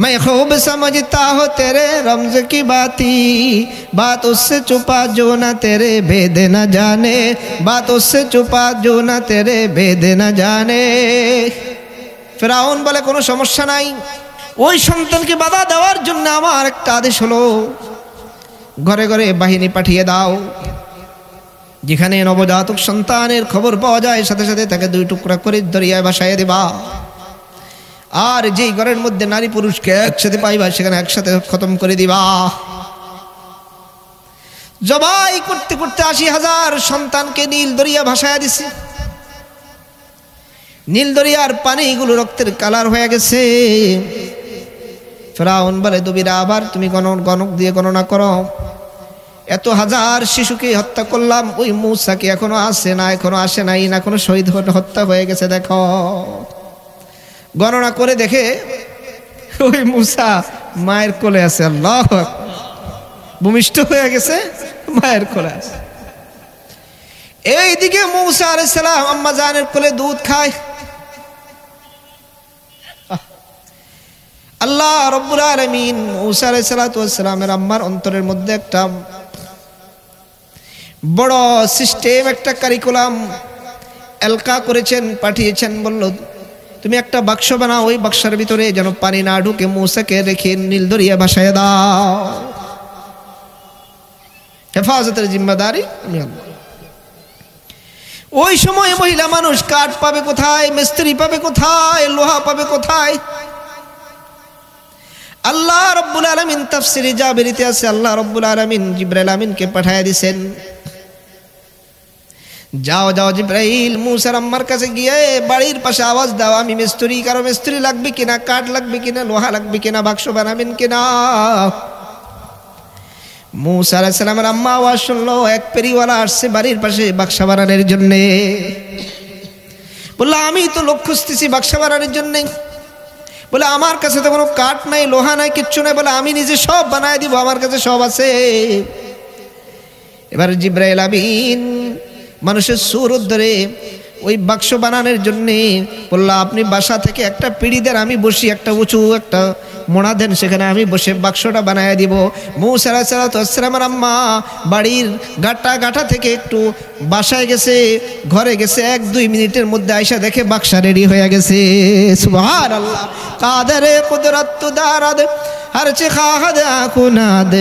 मैं खूब समझता हूँ तेरे रमज की बाती बात उससे छुपा जो ना तेरे भेद न जाने बात उससे छुपा जो ना तेरे भेद न जाने ফেরাউন বলে কোনো সমস্যা নাই ওই সন্তানকে বাধা দেওয়ার জন্য আমার একটা আদেশ হলো ঘরে ঘরে বাহিনী পাঠিয়ে দাও যেখানে নবজাতক সন্তানের খবর পাওয়া যায় সাথে সাথে তাকে দুই টুকরা করে দরিয়ায় বাসায় দেবা আর যেই ঘরের মধ্যে নারী পুরুষকে একসাথে পাইবা সেখানে একসাথে খতম করে দিবা জবাই করতে করতে আশি হাজার সন্তানকে নীল দরিয়া ভাসায় দিছে নীল দরিয়ার পানিগুলো রক্তের কালার হয়ে গেছে ফেরাউন বলে দুবিরা আবার তুমি গণন গণক দিয়ে গণনা করো এত হাজার শিশুকে হত্যা করলাম ওই মূসাকে এখনো আসে না এখনো আসে নাই না কোনো শহীদ হত্যা হয়ে গেছে দেখো গণনা করে দেখে ওই মুসা মায়ের কোলে আছে আল্লাহ ভূমিষ্ঠ হয়ে গেছে মায়ের কোলে আছে এইদিকে মৌসা সালাম আম্মা জানের কোলে দুধ খায় আল্লাহ রব্বুল আলমিন মৌসা আলাইসালাতামের আম্মার অন্তরের মধ্যে একটা বড় সিস্টেম একটা কারিকুলাম এলকা করেছেন পাঠিয়েছেন বলল তুমি একটা বাক্স বানাও ওই বাক্সের ভিতরে যেন পানি না ঢুকে মৌসাকে রেখে নীল দরিয়া ভাসায় দাও হেফাজতের জিম্মাদারি আমি ওই সময় মহিলা মানুষ কাঠ পাবে কোথায় মিস্ত্রি পাবে কোথায় লোহা পাবে কোথায় আল্লাহ রব্বুল আলমিন তাফসিরি বেরিতে আছে আল্লাহ রব্বুল আলমিন জিব্রাইল আমিনকে পাঠায় দিছেন যাও যাও জিব্রাহিল মুসার আম্মার কাছে গিয়ে বাড়ির পাশে আওয়াজ দাও আমি মিস্ত্রি কারো মিস্ত্রি লাগবে কিনা কাঠ লাগবে কিনা লোহা লাগবে কিনা বাক্স বানাবেন কিনা মুসার সালামের আম্মা আওয়াজ শুনলো এক পেরিওয়ালা আসছে বাড়ির পাশে বাক্সা বানানোর জন্যে বললো আমি তো লক্ষ্য খুঁজতেছি বাক্সা বানানোর জন্যে বলে আমার কাছে তো কোনো কাঠ নাই লোহা নাই কিচ্ছু নাই বলে আমি নিজে সব বানায় দিব আমার কাছে সব আছে এবার জিব্রাইল আমিন মানুষের সুর ধরে ওই বাক্স বানানোর জন্যে বললো আপনি বাসা থেকে একটা পিড়ি দেন আমি বসি একটা উঁচু একটা মোড়া দেন সেখানে আমি বসে বাক্সটা বানায় দিব মৌ সারা সারা তো আমার আম্মা বাড়ির গাটা গাটা থেকে একটু বাসায় গেছে ঘরে গেছে এক দুই মিনিটের মধ্যে আইসা দেখে বাক্সা রেডি হয়ে গেছে সুহার আল্লাহ কাদারে কুদরত দারাদ আর চে খাহাদ আকুনাদ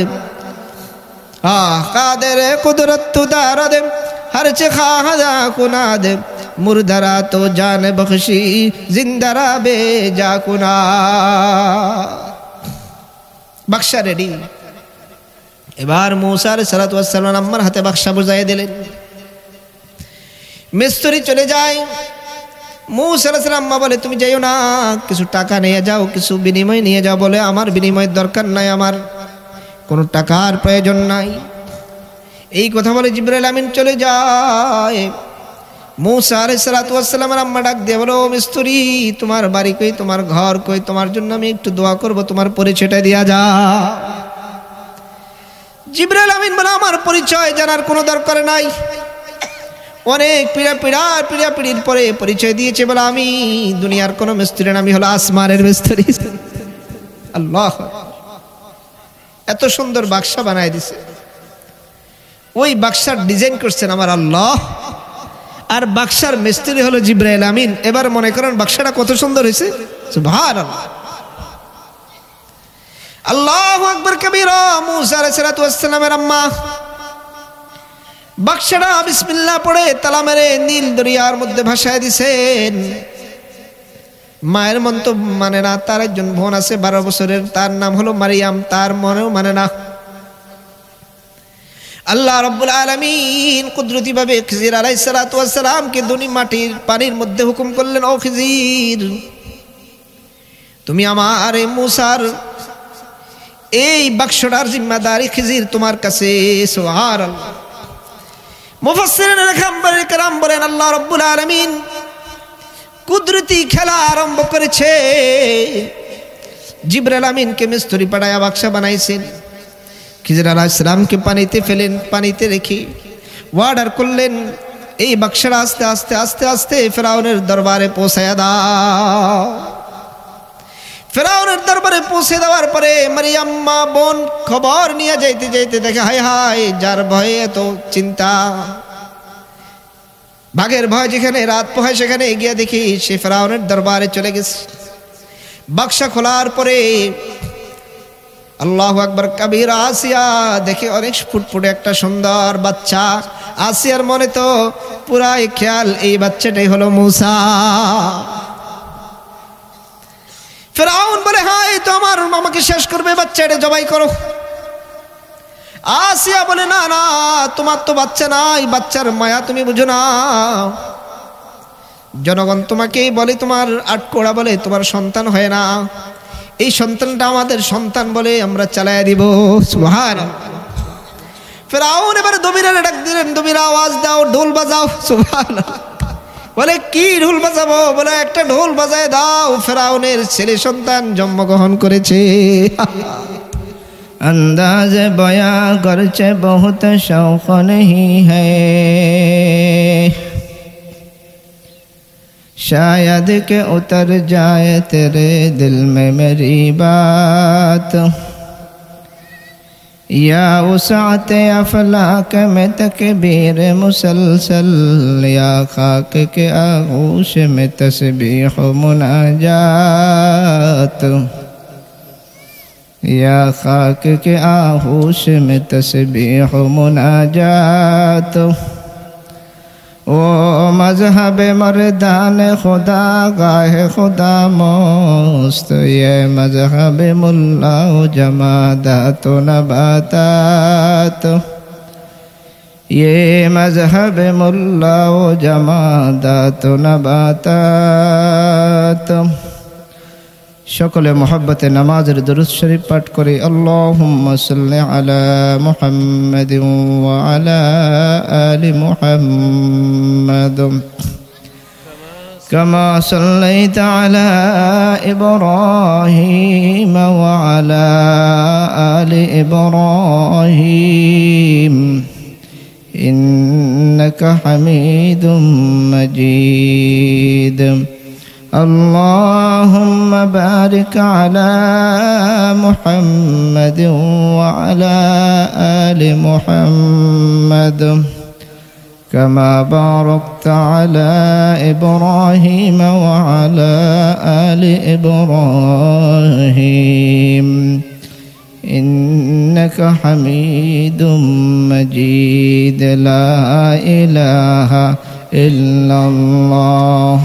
আহ কাদের কুদরত দারাদ हर चखादा कुनाद मुर्दरा तो जान बख्शी जिंदरा बेजा कुना বাক্সা রেডি এবার মৌসার সালাতাম আমার হাতে বাক্সা বুঝাই দিলেন মিস্ত্রি চলে যায় মৌসালাম্মা বলে তুমি যাইও না কিছু টাকা নিয়ে যাও কিছু বিনিময় নিয়ে যাও বলে আমার বিনিময়ের দরকার নাই আমার কোনো টাকার প্রয়োজন নাই এই কথা বলে জিব্রাইল আমিন চলে যায় মৌসা আলহ সালাতামের আম্মা ডাক দিয়ে মিস্তুরি তোমার বাড়ি কই তোমার ঘর কই তোমার জন্য আমি একটু দোয়া করব তোমার পরিচয়টা দিয়া যা জিব্রাইল আমিন বলে আমার পরিচয় জানার কোনো দরকার নাই অনেক পিড়া পীড়া পিড়া পিড়ির পরে পরিচয় দিয়েছে বলে আমি দুনিয়ার কোনো মিস্ত্রি না আমি হলো আসমানের মিস্ত্রি আল্লাহ এত সুন্দর বাক্সা বানায় দিছে ওই বাক্সার ডিজাইন করছেন আমার আল্লাহ আর বাক্সার মিস্ত্রি হলো জিব্রাইল আমিন এবার মনে করেন বাক্সাটা কত সুন্দর হয়েছে ভার আল্লাহ আকবর কবির মুসারামের আম্মা বাক্সাটা বিসমিল্লা পড়ে তালা মেরে নীল দরিয়ার মধ্যে ভাসায় দিছেন মায়ের মন তো মানে না তার একজন বোন আছে বারো বছরের তার নাম হলো মারিয়াম তার মনেও মানে না আল্লাহ রব্বুল আলমিন কুদরতিভাবে খিজির আলাই সালাতামকে দুনি মাটির পানির মধ্যে হুকুম করলেন ও খিজির তুমি আমার এ মুসার এই বাক্সটার জিম্মাদারি খিজির তোমার কাছে সোহার আল্লাহ মুফাসিরাম বলেন আল্লাহ রব্বুল আলমিন কুদরতি খেলা আরম্ভ করেছে জিবরাল আমিনকে মিস্ত্রি পাড়ায় বাক্সা বানাইছেন খিজির আলাহ ইসলামকে পানিতে ফেলেন পানিতে রেখে ওয়ার্ডার করলেন এই বাক্সরা আস্তে আস্তে আস্তে আস্তে ফেরাউনের দরবারে পৌঁছায় দাও ফেরাউনের দরবারে পৌঁছে দেওয়ার পরে মারিয়াম্মা বোন খবর নিয়ে যাইতে যাইতে দেখে হায় হায় যার ভয়ে এত চিন্তা বাঘের ভয় যেখানে রাত পোহায় সেখানে গিয়ে দেখি সে ফেরাউনের দরবারে চলে গেছে বাক্সা খোলার পরে আল্লাহ আকবর কাবির আসিয়া দেখি অনেক ফুটফুটে একটা সুন্দর বাচ্চা আসিয়ার মনে তো পুরাই খেয়াল এই বাচ্চাটাই হলো মূসা ফেরাউন বলে হায় তো আমার মামাকে শেষ করবে বাচ্চাটা জবাই করো আসিয়া বলে না না তোমার তো বাচ্চা নাই বাচ্চার মায়া তুমি বুঝো না জনগণ তোমাকেই বলে তোমার আটকোড়া বলে তোমার সন্তান হয় না এই সন্তানটা আমাদের সন্তান বলে আমরা চালায় দিব সুহান আউন এবারে দমিরারে ডাক দিলেন দমিরা আওয়াজ দাও ঢোল বাজাও সুহান বলে কি ঢোল বাজাবো বলে একটা ঢোল বাজায় দাও ফেরাউনের ছেলে সন্তান জন্মগ্রহণ করেছে আন্দাজ বয়া করছে বহুত শৌখ نہیں ہے شاید کہ اتر جائے تیرے دل میں میری بات یا وسعت افلاک میں تکبیر مسلسل یا خاک کے آغوش میں تسبیح و مناجات یا خاک کے آغوش میں تسبیح و مناجات او مذہب مردان خدا گاہ خدا موست یہ مذہب ملا جما دون بتا تو یے مذہبی ملاؤ جمع د تم সকলে মোহাব্বতে নামাজের দরুদ শরীফ পাঠ করি আল্লাহুম্মা সাল্লি আলা মুহাম্মাদ ওয়া আলা আলি মুহাম্মাদ كما صليت على إبراهيم وعلى آل إبراهيم إنك حميد مجيد اللهم بارك على محمد وعلى آل محمد كما باركت على إبراهيم وعلى آل إبراهيم إنك حميد مجيد لا إله إلا الله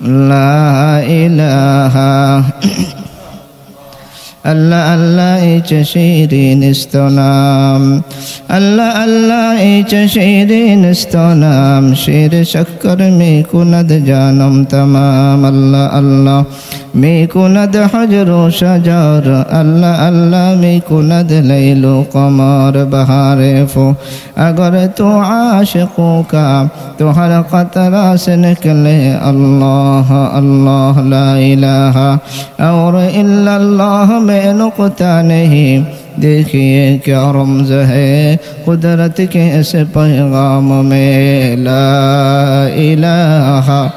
لا إله ألا ألا إتشيرين استنام ألا ألا شيرين استنام شير شكر ميكو ند جانم تمام ألا ألا ميكوند حجر شجر ألا ميكو ميكوند ليل قمر بهار فو اگر تو عاشقوں تو حلق قطرہ نکلے اللہ اللہ لا الہ اور الا اللہ میں نقطہ نہیں دیکھیے کیا رمز ہے قدرت کے اس پیغام میں لا الہ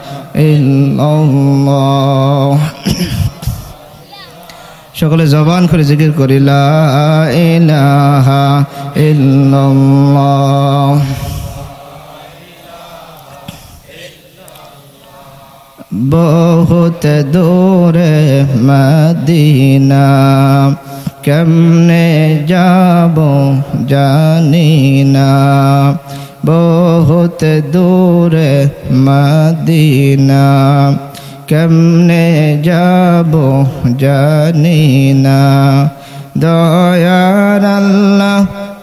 সকলে জবান করে জিকির করি ইলাহা বহুত দূরে মদিনা কেমনে যাব জানি না বহুত দূর মদিনা কেমনে যাব জানি না দয়ারাল্লা আল্লাহ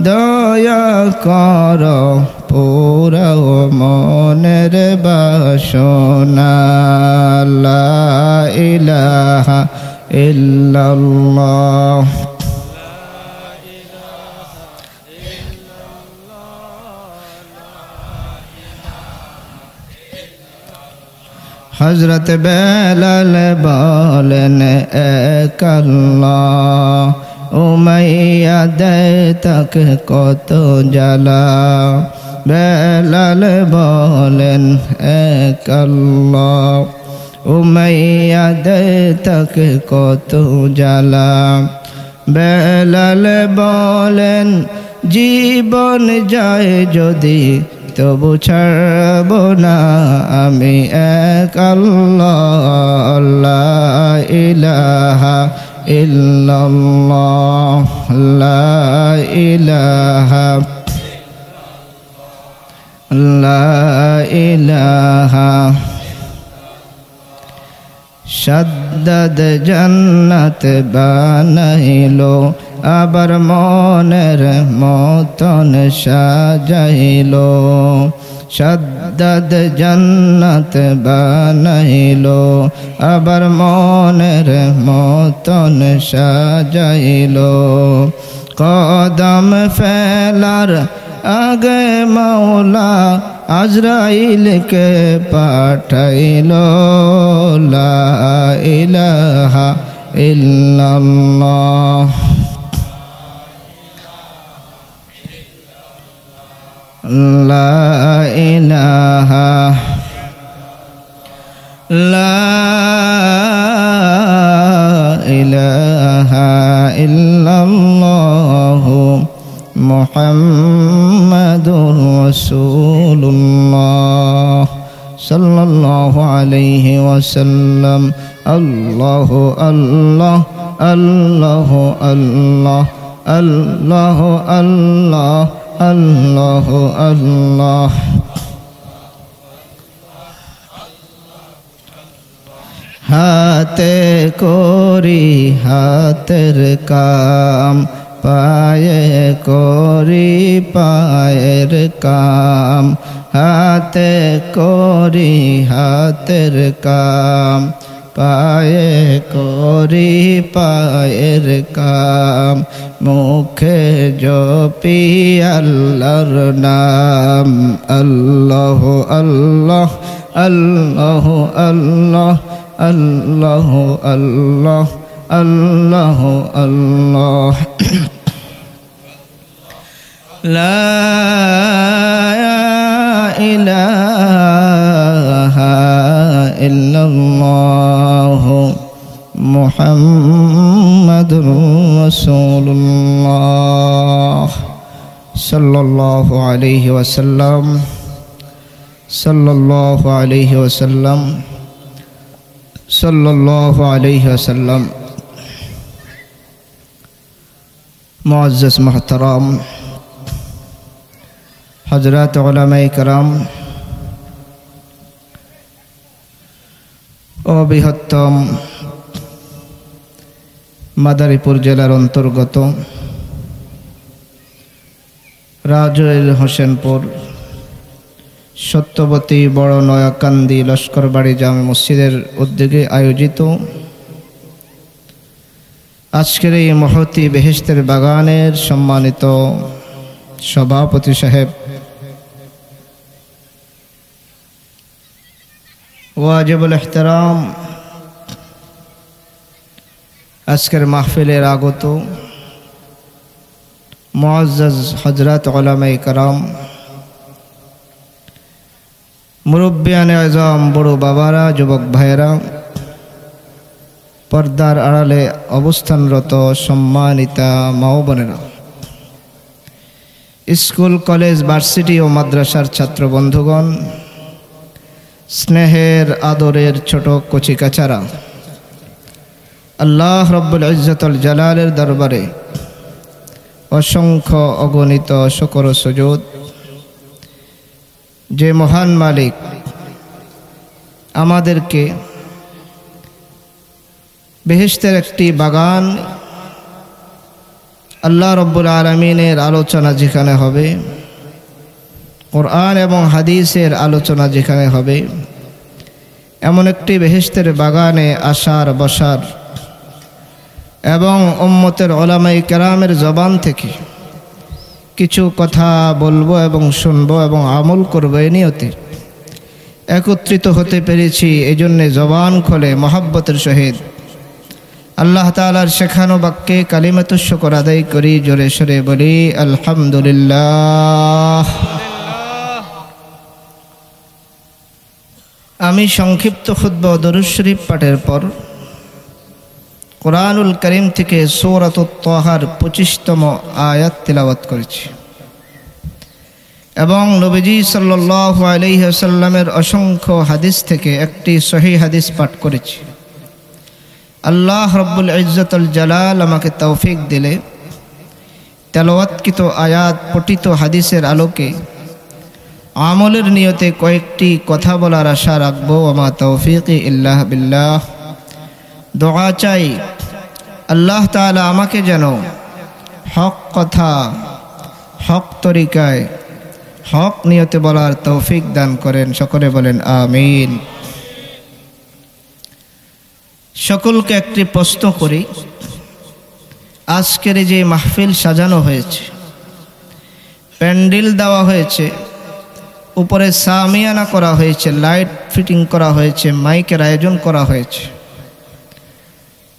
দয়া কর পুরো মনের বাসনা ইলাহা ইল্লাল্লাহ হজরত বেলাল বলেন একল্লাহ উমাইয়া দেয় তাকে কত জ্বালা বেলাল বলেন একল্লাহ উমাইয়া দেয় তাকে কত জ্বালা বেলাল বলেন জীবন যায় যদি তবু ছাড়ব না আমি এক আল্লাহ ইলাহা ইল্লাল্লাহ লা ইলাহা লা ইলাহা সাদ্দাদ জান্নাত বানাইলো আবার মনের মতন সাজাইল সদ্দ জন্নত বানাইল আবার মনের মতন সাজাইল কদম ফেলার আগে মৌলা আজরাইলকে পাঠাইল ইলাহা ইল্লাল্লাহ لا إله لا إله إلا الله محمد رسول الله صلى الله عليه وسلم الله الله الله الله الله الله, الله আল্লাহ আল্লাহ হাতে করি হাতের কাম পায়ে করি পায়ের কাম হাতে করি হাতের কাম পায়ে করি পায়ের কাম মুখে জপি আল্লাহর নাম আল্লাহ আল্লাহ আল্লাহ আল্লাহ আল্লাহ আল্লাহ আল্লাহ আল্লাহ لا إله إلا الله محمد رسول الله صلى الله عليه وسلم صلى الله عليه وسلم صلى الله عليه وسلم معزز محترم حضرات علماء كرام ও বৃহত্তম মাদারীপুর জেলার অন্তর্গত রাজয়ের হোসেনপুর সত্যবতী বড় নয়াকান্দি লস্করবাড়ি জামে মসজিদের উদ্যোগে আয়োজিত আজকের এই মহতি বেহেস্তের বাগানের সম্মানিত সভাপতি সাহেব ওয়াজেব আহতারাম আজকের মাহফিলের আগত মোয়াজ হজরত ওলামাই কারাম মুরব্বিয়ানে আজম বড় বাবারা যুবক ভাইয়েরা পর্দার আড়ালে অবস্থানরত সম্মানিতা মাও বোনেরা স্কুল কলেজ ভার্সিটি ও মাদ্রাসার ছাত্র বন্ধুগণ স্নেহের আদরের ছোট কচিকাচারা আল্লাহ রব্বুল ইজতুল জালালের দরবারে অসংখ্য অগণিত শকর সুযোগ যে মহান মালিক আমাদেরকে বেহেস্তের একটি বাগান আল্লাহ রব্বুল আলমিনের আলোচনা যেখানে হবে কোরআন এবং হাদিসের আলোচনা যেখানে হবে এমন একটি বেহেস্তের বাগানে আসার বসার এবং উম্মতের ওলামাই কেরামের জবান থেকে কিছু কথা বলবো এবং শুনবো এবং আমল করব এ নিয়তে একত্রিত হতে পেরেছি এই জন্যে জবান খোলে মহাব্বতের সহিত আল্লাহ তালার শেখানো বাক্যে করা দায়ী করি জোরে সরে বলি আলহামদুলিল্লাহ আমি সংক্ষিপ্ত খুদ্ব দরুজ পাঠের পর কোরআনুল করিম থেকে সৌরত তহার পঁচিশতম আয়াত তেলাওয়াত করেছি এবং নবীজি সাল্লু অসংখ্য হাদিস থেকে একটি সহি হাদিস পাঠ করেছি আল্লাহ রব্বুল ইজতুল জালাল আমাকে তৌফিক দিলে তেলাওয়াতকৃত আয়াত পঠিত হাদিসের আলোকে আমলের নিয়তে কয়েকটি কথা বলার আশা রাখবো আমা তৌফিক ইল্লাহ বিল্লাহ দোয়া চাই আল্লাহ তালা আমাকে যেন হক কথা হক তরিকায় হক নিয়তে বলার তৌফিক দান করেন সকলে বলেন আমিন সকলকে একটি প্রশ্ন করি আজকের যে মাহফিল সাজানো হয়েছে প্যান্ডেল দেওয়া হয়েছে উপরে সামিয়ানা করা হয়েছে লাইট ফিটিং করা হয়েছে মাইকের আয়োজন করা হয়েছে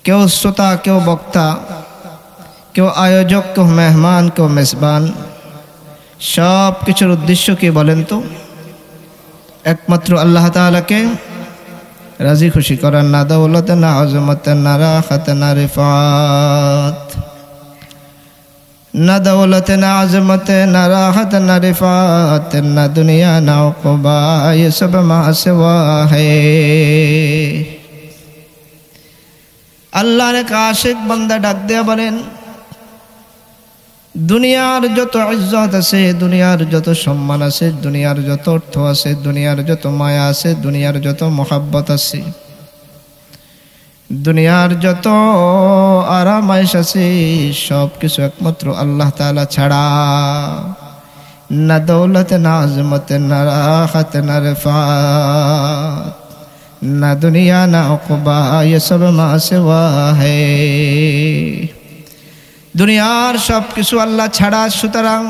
কেউ শ্রোতা কেউ বক্তা কেউ আয়োজক কেউ মেহমান কেউ মেজবান সব কিছুর উদ্দেশ্য কি বলেন তো একমাত্র আল্লাহ তালাকে রাজি খুশি করার না দৌলতে না আজমতে না রাখাত না রেফাত না দৌলতে না আজমতে না রাহত না রিফাত না দুনিয়া না ওকবা এ সব মাসেওয়া হে আল্লাহর এক আশেক বান্দা ডাক দেয়া বলেন দুনিয়ার যত ইজ্জত আছে দুনিয়ার যত সম্মান আছে দুনিয়ার যত অর্থ আছে দুনিয়ার যত মায়া আছে দুনিয়ার যত মহাব্বত আছে দুনিয়ার যত আরাম আছে সব কিছু একমাত্র আল্লাহ তালা ছাড়া না দৌলত না আজমতে না রাহাত না রেফা না দুনিয়া না অকবা এ সব মা সেবা হে দুনিয়ার সব কিছু আল্লাহ ছাড়া সুতরাং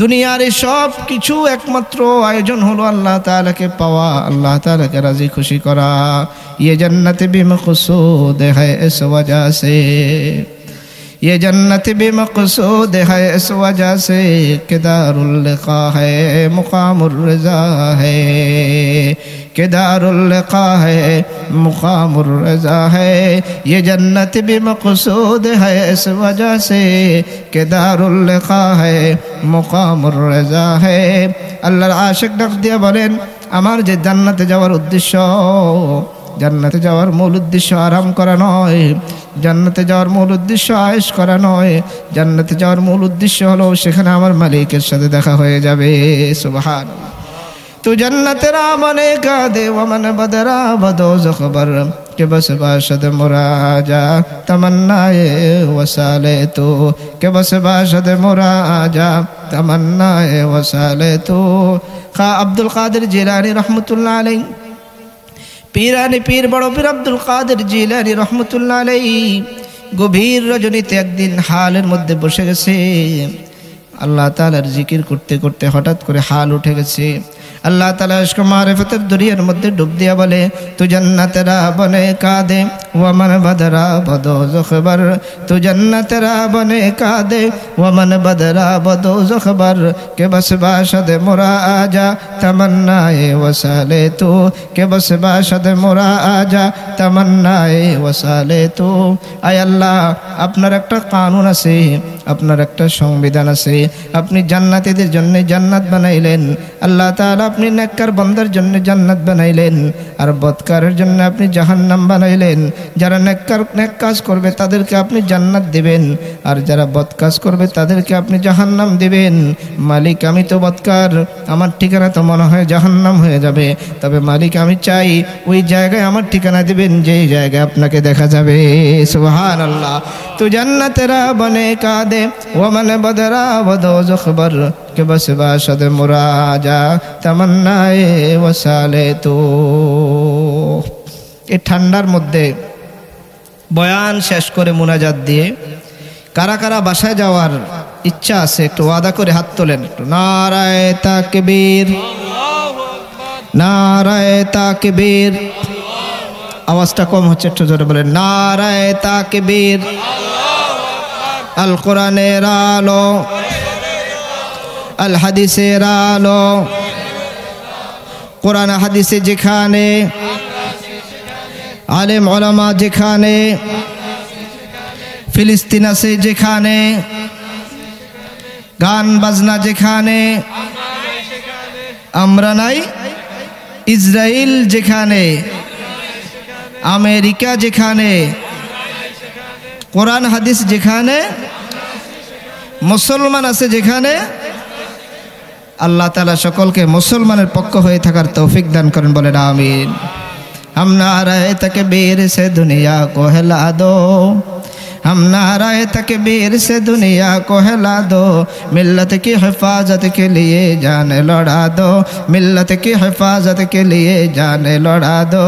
دنیا رب کچھ ایک متر آئے ہل اللہ تعالی کے پا اللہ تعالیٰ کے رضی خوشی کرا یہ جنت بھی مخصوص ہے اس وجہ سے یہ جنت بھی مقصود ہے اس وجہ سے دار ہے مقام الرضا ہے کدار دار ہے مقام الرضا ہے یہ جنت بھی مقصود ہے اس وجہ سے اللقاء ہے مقام الرضا ہے اللہ راشق نخ دیا بولین امار جی جنت جور ادیش জান্নাতে যাওয়ার মূল উদ্দেশ্য আরাম করা নয় জান্নাতে যাওয়ার মূল উদ্দেশ্য আয়েস করা নয় জান্নাতে যাওয়ার মূল উদ্দেশ্য হলো সেখানে আমার মালিকের সাথে দেখা হয়ে যাবে সুবাহান তো জান্নাতের মানে কাদে ওমান বদরা বদ জখবর কে বস বাসদ মোরাজা তমন্নায়ে ওসালে তো কে বস বাসদ মোরাজা তমন্নায়ে ওসালে তো খা আব্দুল কাদের জিলানি রহমতুল্লাহ আলাইহি পীরানি পীর বড় পীর আব্দুল কাদের জিলানি রহমতুল্লাহ আলাই গভীর রজনীতে একদিন হালের মধ্যে বসে গেছে আল্লাহ তালার জিকির করতে করতে হঠাৎ করে হাল উঠে গেছে اللہ تعالیٰ عشق مارے فتر دریئر مدے ڈب دیا بلے تو جنت را بنے کا دے ومن بدرا بدو زخبر تو جنت را بنے کا دے ومن بدرا بدو زخبر کہ بس باشد مرا آجا تمنائے وسالے تو کہ بس باشد مرا آجا تمنائے وسالے تو اے اللہ اپنا رکھتا قانون سے আপনার একটা সংবিধান আছে আপনি জান্নাতিদের জন্য জান্নাত বানাইলেন আল্লাহ তাআলা আপনি নেককার বন্দার জন্য জান্নাত বানাইলেন আর বৎকারের জন্য আপনি জাহান্নাম বানাইলেন যারা নেককার নেক কাজ করবে তাদেরকে আপনি জান্নাত দিবেন আর যারা বদ কাজ করবে তাদেরকে আপনি জাহান্নাম দিবেন মালিক আমি তো বৎকার আমার ঠিকানা তো মনে হয় জাহান্নাম হয়ে যাবে তবে মালিক আমি চাই ওই জায়গায় আমার ঠিকানা দিবেন যেই জায়গায় আপনাকে দেখা যাবে আল্লাহ তো জান্নাতেরা বনে কাদ দে ও بدرا ودو زخبر کہ بس باشد مراجا تمنائے وسالے تو এই ঠান্ডার মধ্যে বয়ান শেষ করে মোনাজাত দিয়ে কারা কারা বাসায় যাওয়ার ইচ্ছা আছে একটু ওয়াদা করে হাত তোলেন একটু নারায় বীর নারায় বীর আওয়াজটা কম হচ্ছে একটু জোরে বলেন নারায় তাকে বীর القرآن رالو الحدیث رالو قرآن حدیث جکھانے عالم علماء جکھانے فلسطینہ سے جکھانے گان بازنا جیکھانے امرانۂ عزرائیل جکھا نکا جکھا ن কোরআন হাদিস যেখানে মুসলমান আছে যেখানে আল্লাহ তালা সকলকে মুসলমানের পক্ষ হয়ে থাকার তৌফিক দান করেন বলেন আমিন हम তাকে तक দুনিয়া से दुनिया ہم نعرہ تکبیر سے دنیا کو ہلا دو ملت کی حفاظت کے لیے جان لڑا دو ملت کی حفاظت کے لیے جان لڑا دو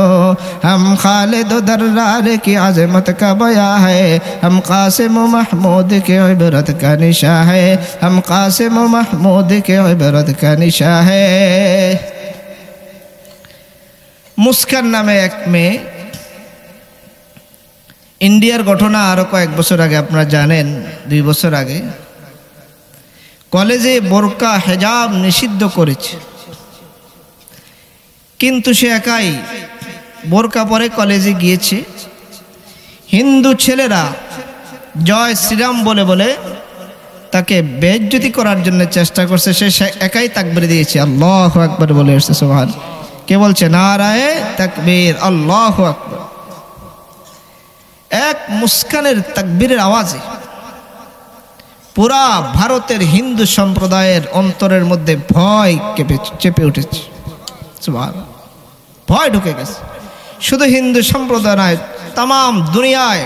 ہم خالد و درار کی عظمت کا بیا ہے ہم قاسم و محمود کے عبرت کا نشاں ہے ہم قاسم و محمود کے عبرت کا نشاں ہے ایک میں ইন্ডিয়ার ঘটনা আরও কয়েক বছর আগে আপনারা জানেন দুই বছর আগে কলেজে বোরকা হেজাব নিষিদ্ধ করেছে কিন্তু সে একাই বোরকা পরে কলেজে গিয়েছে হিন্দু ছেলেরা জয় শ্রীরাম বলে বলে তাকে বেজ্যতি করার জন্য চেষ্টা করছে সে একাই তাকবির দিয়েছে আল্লাহ আকবর বলে এসেছে সোহান কে বলছে নারায় তাকবীর আল্লাহ আকবর এক মুস্কানের তাকবীরের আওয়াজে পুরা ভারতের হিন্দু সম্প্রদায়ের অন্তরের মধ্যে ভয় কেঁপে চেপে উঠেছে ভয় ঢুকে গেছে শুধু হিন্দু সম্প্রদায় নয় তাম দুনিয়ায়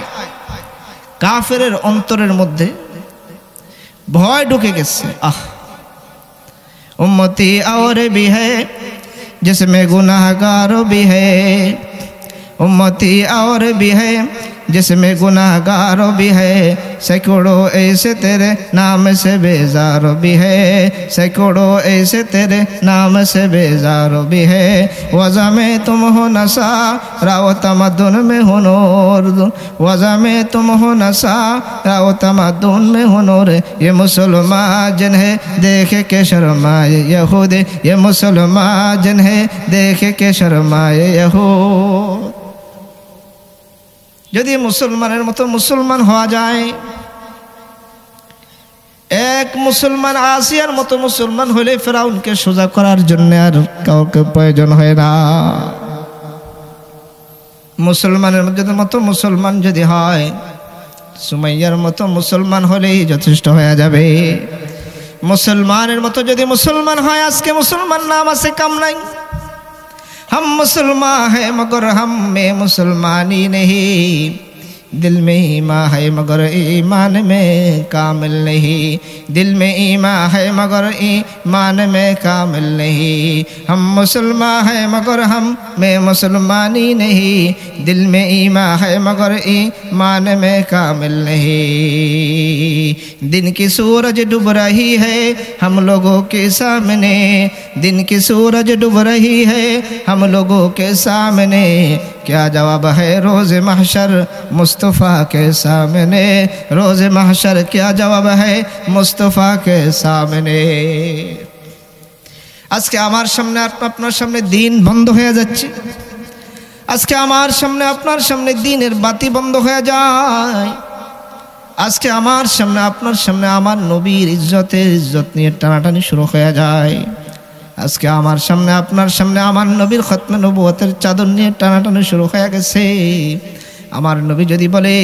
কাফের অন্তরের মধ্যে ভয় ঢুকে গেছে আহ উম্মতি আওরে বি হে जिसमें গুনাগার भी है उम्मती और भी है جس میں گناہ گارو بھی ہے سیکڑوں ایسے تیرے نام سے بیزارو بھی ہے سیکڑوں ایسے تیرے نام سے بیزارو بھی ہے وضع میں تم ہو نسا راو تمدن میں ہو نور وضع میں تم ہو نسا راو تمدن میں ہو نور یہ مسلمان ہے دیکھے کہ شرمائے یہود یہ مسلمان ہے دیکھے کہ شرمائے یہود যদি মুসলমানের মতো মুসলমান হওয়া যায় এক মুসলমান আসিয়ার মতো মুসলমান হলে ফেরাউনকে সোজা করার জন্য আর কাউকে প্রয়োজন হয় না মুসলমানের মতো মুসলমান যদি হয় সুমাইয়ার মতো মুসলমান হলেই যথেষ্ট হয়ে যাবে মুসলমানের মতো যদি মুসলমান হয় আজকে মুসলমান নাম আছে কাম নাই ہم مسلمان ہیں مگر ہم میں مسلمانی نہیں دل میں ایماں ہے مگر ایمان میں کامل نہیں دل میں ایماں ہے مگر ایمان میں کامل نہیں ہم مسلمان ہیں مگر ہم میں مسلمانی نہیں دل میں ایماں ہے مگر ایمان میں کامل نہیں دن کی سورج ڈوب رہی ہے ہم لوگوں کے سامنے دن کی سورج ڈوب رہی ہے ہم لوگوں کے سامنے क्या जवाब है रोज़ महशर मुस्तफ़ा के सामने रोज़ महशर क्या জবাব है मुस्तफ़ा কে সামনে আজকে আমার সামনে আপনার সামনে দিন বন্ধ হয়ে যাচ্ছে আজকে আমার সামনে আপনার সামনে দিনের বাতি বন্ধ হয়ে যায় আজকে আমার সামনে আপনার সামনে আমার নবীর ইজ্জতের ইজ্জত নিয়ে টানাটানি শুরু হয়ে যায় আজকে আমার সামনে আপনার সামনে আমার নবীর খতম নবুয়তের চাদর নিয়ে টানাটানি শুরু হয়ে গেছে আমার নবী যদি বলে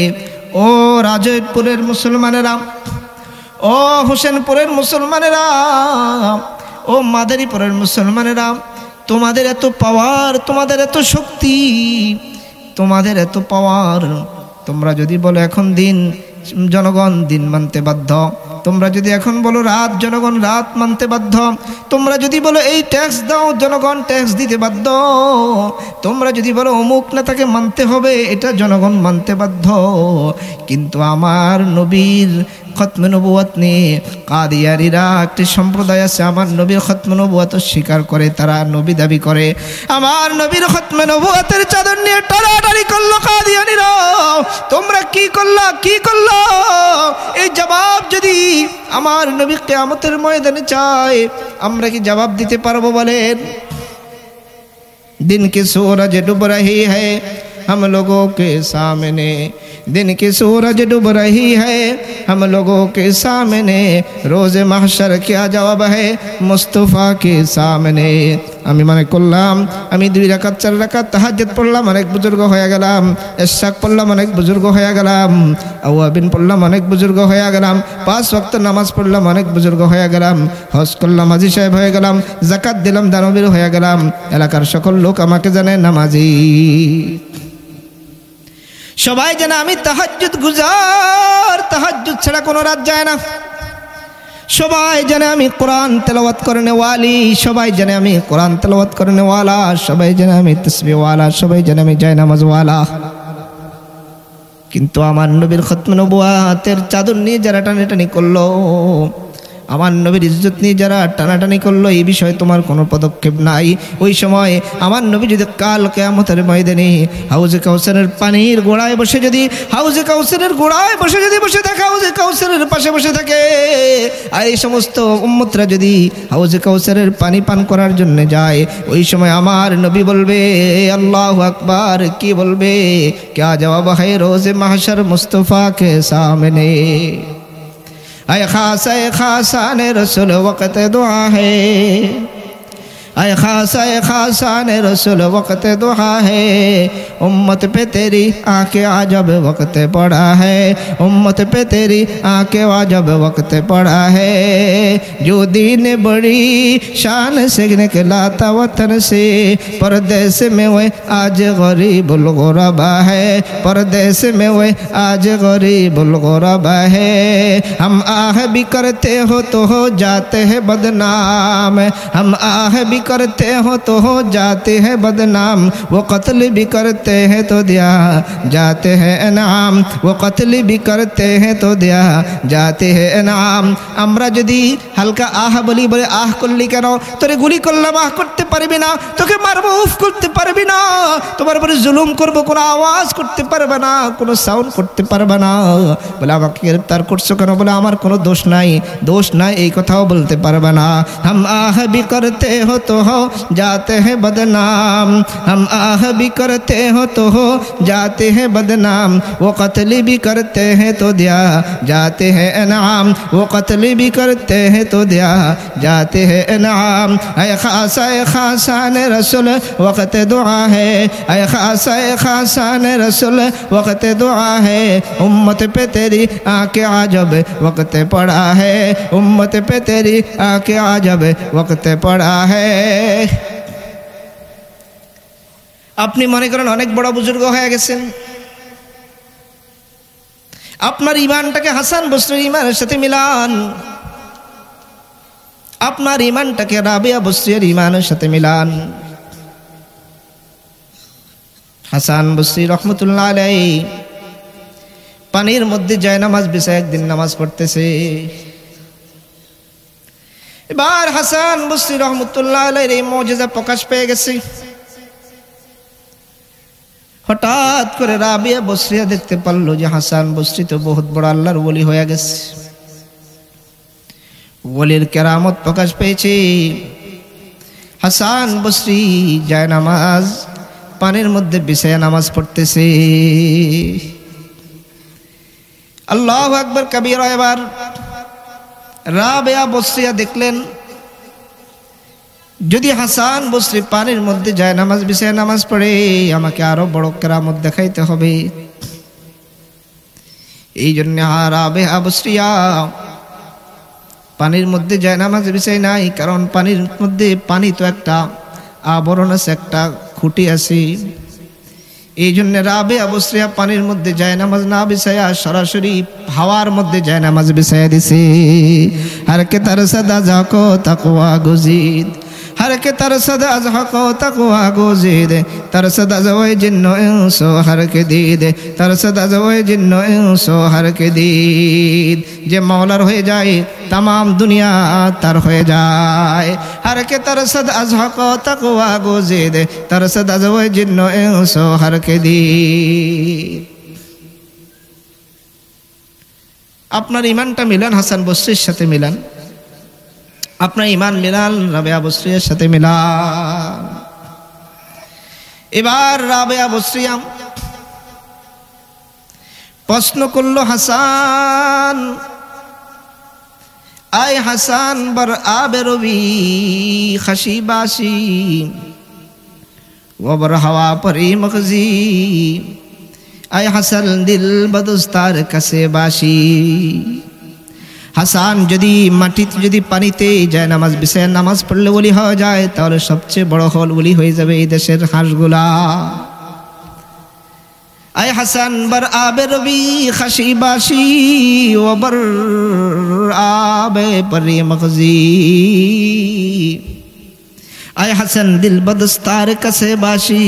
ও রাজয়পুরের মুসলমানেরা ও হোসেনপুরের মুসলমানেরা ও মাদারীপুরের মুসলমানেরা তোমাদের এত পাওয়ার তোমাদের এত শক্তি তোমাদের এত পাওয়ার তোমরা যদি বলো এখন দিন জনগণ দিন মানতে বাধ্য তোমরা যদি এখন বলো রাত জনগণ রাত মানতে বাধ্য তোমরা যদি বলো এই ট্যাক্স দাও জনগণ ট্যাক্স দিতে বাধ্য তোমরা যদি বলো অমুক নেতাকে মানতে হবে এটা জনগণ মানতে বাধ্য কিন্তু আমার নবীর খতমে নবুয়াত নিয়ে কাদিয়ারিরা একটি সম্প্রদায় আছে আমার নবীর খতমে নবুয়াত স্বীকার করে তারা নবী দাবি করে আমার নবীর খতমে নবুয়াতের চাদর নিয়ে টাড়াটাড়ি করলো কাদিয়ানিরা তোমরা কি করলা কি করলা এই জবাব যদি আমার নবী কেয়ামতের ময়দানে চাই আমরা কি জবাব দিতে পারবো বলেন দিন কি সূরজ ডুব রহি হ্যায় हम लोगों के सामने दिन की सूरज डूब रही है हम लोगों के सामने रोज़ महशर क्या जवाब है মুস্তফা কে সামনে আমি মানে করলাম আমি দুই রাকাত চার রাকাত তাহাজ্জুদ পড়লাম অনেক বুজুর্গ হয়ে গেলাম এশাক পড়লাম অনেক বুজুর্গ হয়ে গেলাম আওয়াবিন পড়লাম অনেক বুজুর্গ হয়ে গেলাম পাঁচ ওয়াক্ত নামাজ পড়লাম অনেক বুজুর্গ হয়ে গেলাম হজ করলাম হাজি সাহেব হয়ে গেলাম জাকাত দিলাম দানবীর হয়ে গেলাম এলাকার সকল লোক আমাকে জানে নামাজি সবাই যেন আমি তাহাজ্জুদ গুজার তাহাজ্জুদ ছাড়া কোনো রাত যায় না সবাই জানে আমি কোরআন তেলাওয়াত করে নেওয়ালি সবাই জানে আমি কোরআন তেলাওয়াত করে নেওয়ালা সবাই জানে আমি তসবিওয়ালা সবাই জানে আমি নামাজওয়ালা কিন্তু আমার নবীর খতম নবুয়াতের চাদর নিয়ে যারা টানি করলো আমার নবীর ইজ্জত নিয়ে যারা টানাটানি করলো এই বিষয়ে তোমার কোনো পদক্ষেপ নাই ওই সময় আমার নবী যদি কাল কেয়ামতের ময়দানে হাউজে কাউসারের পানির গোড়ায় বসে যদি হাউজে কাউসারের গোড়ায় বসে যদি বসে থাকে হাউজে কাউসারের পাশে বসে থাকে আর এই সমস্ত উম্মতরা যদি হাউজে কাউসারের পানি পান করার জন্য যায় ওই সময় আমার নবী বলবে আল্লাহ আকবার কি বলবে কে জবাব হে রোজে মাহাসার মুস্তফা কে সামনে اے خاص اے خاص آر رسول وقت ہے اے خاص اے خاصان رسول وقت دعا ہے امت پہ تیری آنکھ آجب وقت پڑا ہے امت پہ تیری آنکھ آجب وقت پڑا ہے جو دین بڑی شان سگ نکلاتا وطن سے پردیس میں وہ آج غریب الغربہ ہے پردیس میں وہ آج غریب الغربہ ہے ہم آہ بھی کرتے ہو تو ہو جاتے ہیں بدنام ہم آہ بھی کرتے ہو تو ہو جاتے ہیں بدنام وہ قتل بھی کرتے ہیں تو دیا جاتے ہیں انعام وہ قتل بھی کرتے ہیں تو دیا جاتے ہیں انعام امرج دی হালকা আহ বলি বলে আহ করলি কেন তোরে গুলি করলাম আহ করতে পারবি না তোকে মারবো উফ করতে পারবি না তোমার উপরে জুলুম করবো কোনো আওয়াজ করতে পারবে না কোনো সাউন্ড করতে পারবে না বলে আমাকে গ্রেপ্তার করছো কেন বলে আমার কোনো দোষ নাই দোষ নাই এই কথাও বলতে পারবে না হাম আহ বি করতে হো তো হো যাতে হে বদনাম হাম আহ বি করতে হো তো হো যাতে হে বদনাম ও কতলি বি করতে হে তো দিয়া যাতে হে এনাম ও কতলি বি করতে হে تو دیا جاتے ہیں انعام اے خاصہ اے خاصہ رسول وقت دعا ہے اے خاصہ اے خاصہ رسول وقت دعا ہے امت پہ تیری آنکھ عجب وقت پڑا ہے امت پہ تیری آنکھ عجب وقت پڑا ہے اپنی مانے کرنے ہونے ایک بڑا بزرگو ہے اگر سن اپنا ریبان ٹکے حسن بسر ریبان رشتی ملان আপনার ইমানটাকে রাবিয়া বস্রিয়ার ইমানের সাথে মিলান হাসান বস্রি রহমতুল্লাহ আলাই পানির মধ্যে জয় নামাজ বিষয় একদিন নামাজ পড়তেছে এবার হাসান বস্রি রহমতুল্লাহ আলাইয়ের এই মজেজা প্রকাশ পেয়ে গেছে হঠাৎ করে রাবিয়া বসরিয়া দেখতে পারলো যে হাসান বসরি তো বহুত বড় আল্লাহর বলি হয়ে গেছে ওলির কেরামত প্রকাশ পেয়েছে হাসান বসরি যায় নামাজ পানির মধ্যে বিছায় নামাজ পড়তেছে আল্লাহ আকবর কবির এবার রাবেয়া বসরিয়া দেখলেন যদি হাসান বসরি পানির মধ্যে যায় নামাজ বিছায় নামাজ পড়ে আমাকে আরো বড় কেরামত দেখাইতে হবে এই জন্য রাবেয়া বসরিয়া পানির মধ্যে জায়নামাজ বিষয় নাই কারণ পানির মধ্যে পানি তো একটা আবরণ আছে একটা খুঁটি আছে এই জন্য রাবে অবশ্রিয়া পানির মধ্যে জায়নামাজ না বিষয়া সরাসরি হাওয়ার মধ্যে জায়নামাজ বিষয়া দিছে আর কে তার সাদা যাকো তাকোয়া গজিত হর কে তর সদাজ হকো তকুয়া গোজি দে তর সদাজ ওই জিন্ন ইউসো হর দি দে তর সদাজ ওই জিন্ন ইউসো হর কে দিদ যে মৌলার হয়ে যায় তাম দুনিয়া তার হয়ে যায় হর কে তর সদাজ হকো তকুয়া গোজি দে তর সদাজ ওই জিন্ন ইউসো হর দি দিদ আপনার ইমানটা মিলান হাসান বসির সাথে মিলান আপনার ইমান মিলাল রাবে আবশ্রিয়ার সাথে মিলান এবার রাবে আবশ্রিয়াম প্রশ্ন করল হাসান আয় হাসান বর আবেরবি হাসি বাসি ওবর হাওয়া পরি মগজি আয় হাসান দিল বদস্তার কাছে বাসি হাসান যদি মাটিতে যদি পানিতে যায় নামাজ বিষয়ে নামাজ পড়লে ওলি হওয়া যায় তাহলে সবচেয়ে বড় হল ওলি হয়ে যাবে এই দেশের হাঁসগুলা আয় হাসান বর আবে রবি খাসি বাসি ও বর আবে পরি মগজি আয় হাসান দিল বদস্তার কাছে বাসি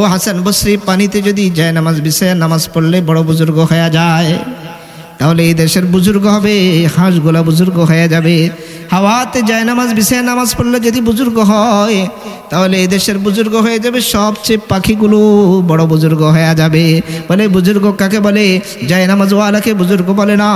ও হাসান বসরি পানিতে যদি যায় নামাজ বিষয়ে নামাজ পড়লে বড় বুজুর্গ হয়ে যায় তাহলে এই দেশের বুজুর্গ হবে হাঁসগুলা বুজুর্গ হয়ে যাবে হাওয়াতে যায় নামাজ বিছায় নামাজ পড়লে যদি বুজুর্গ হয় তাহলে এই দেশের বুজুর্গ হয়ে যাবে সবচেয়ে পাখিগুলো বড় বুজুর্গ হয়ে যাবে বলে বুজুর্গ কাকে বলে যায় ওয়ালাকে বুজুর্গ বলে না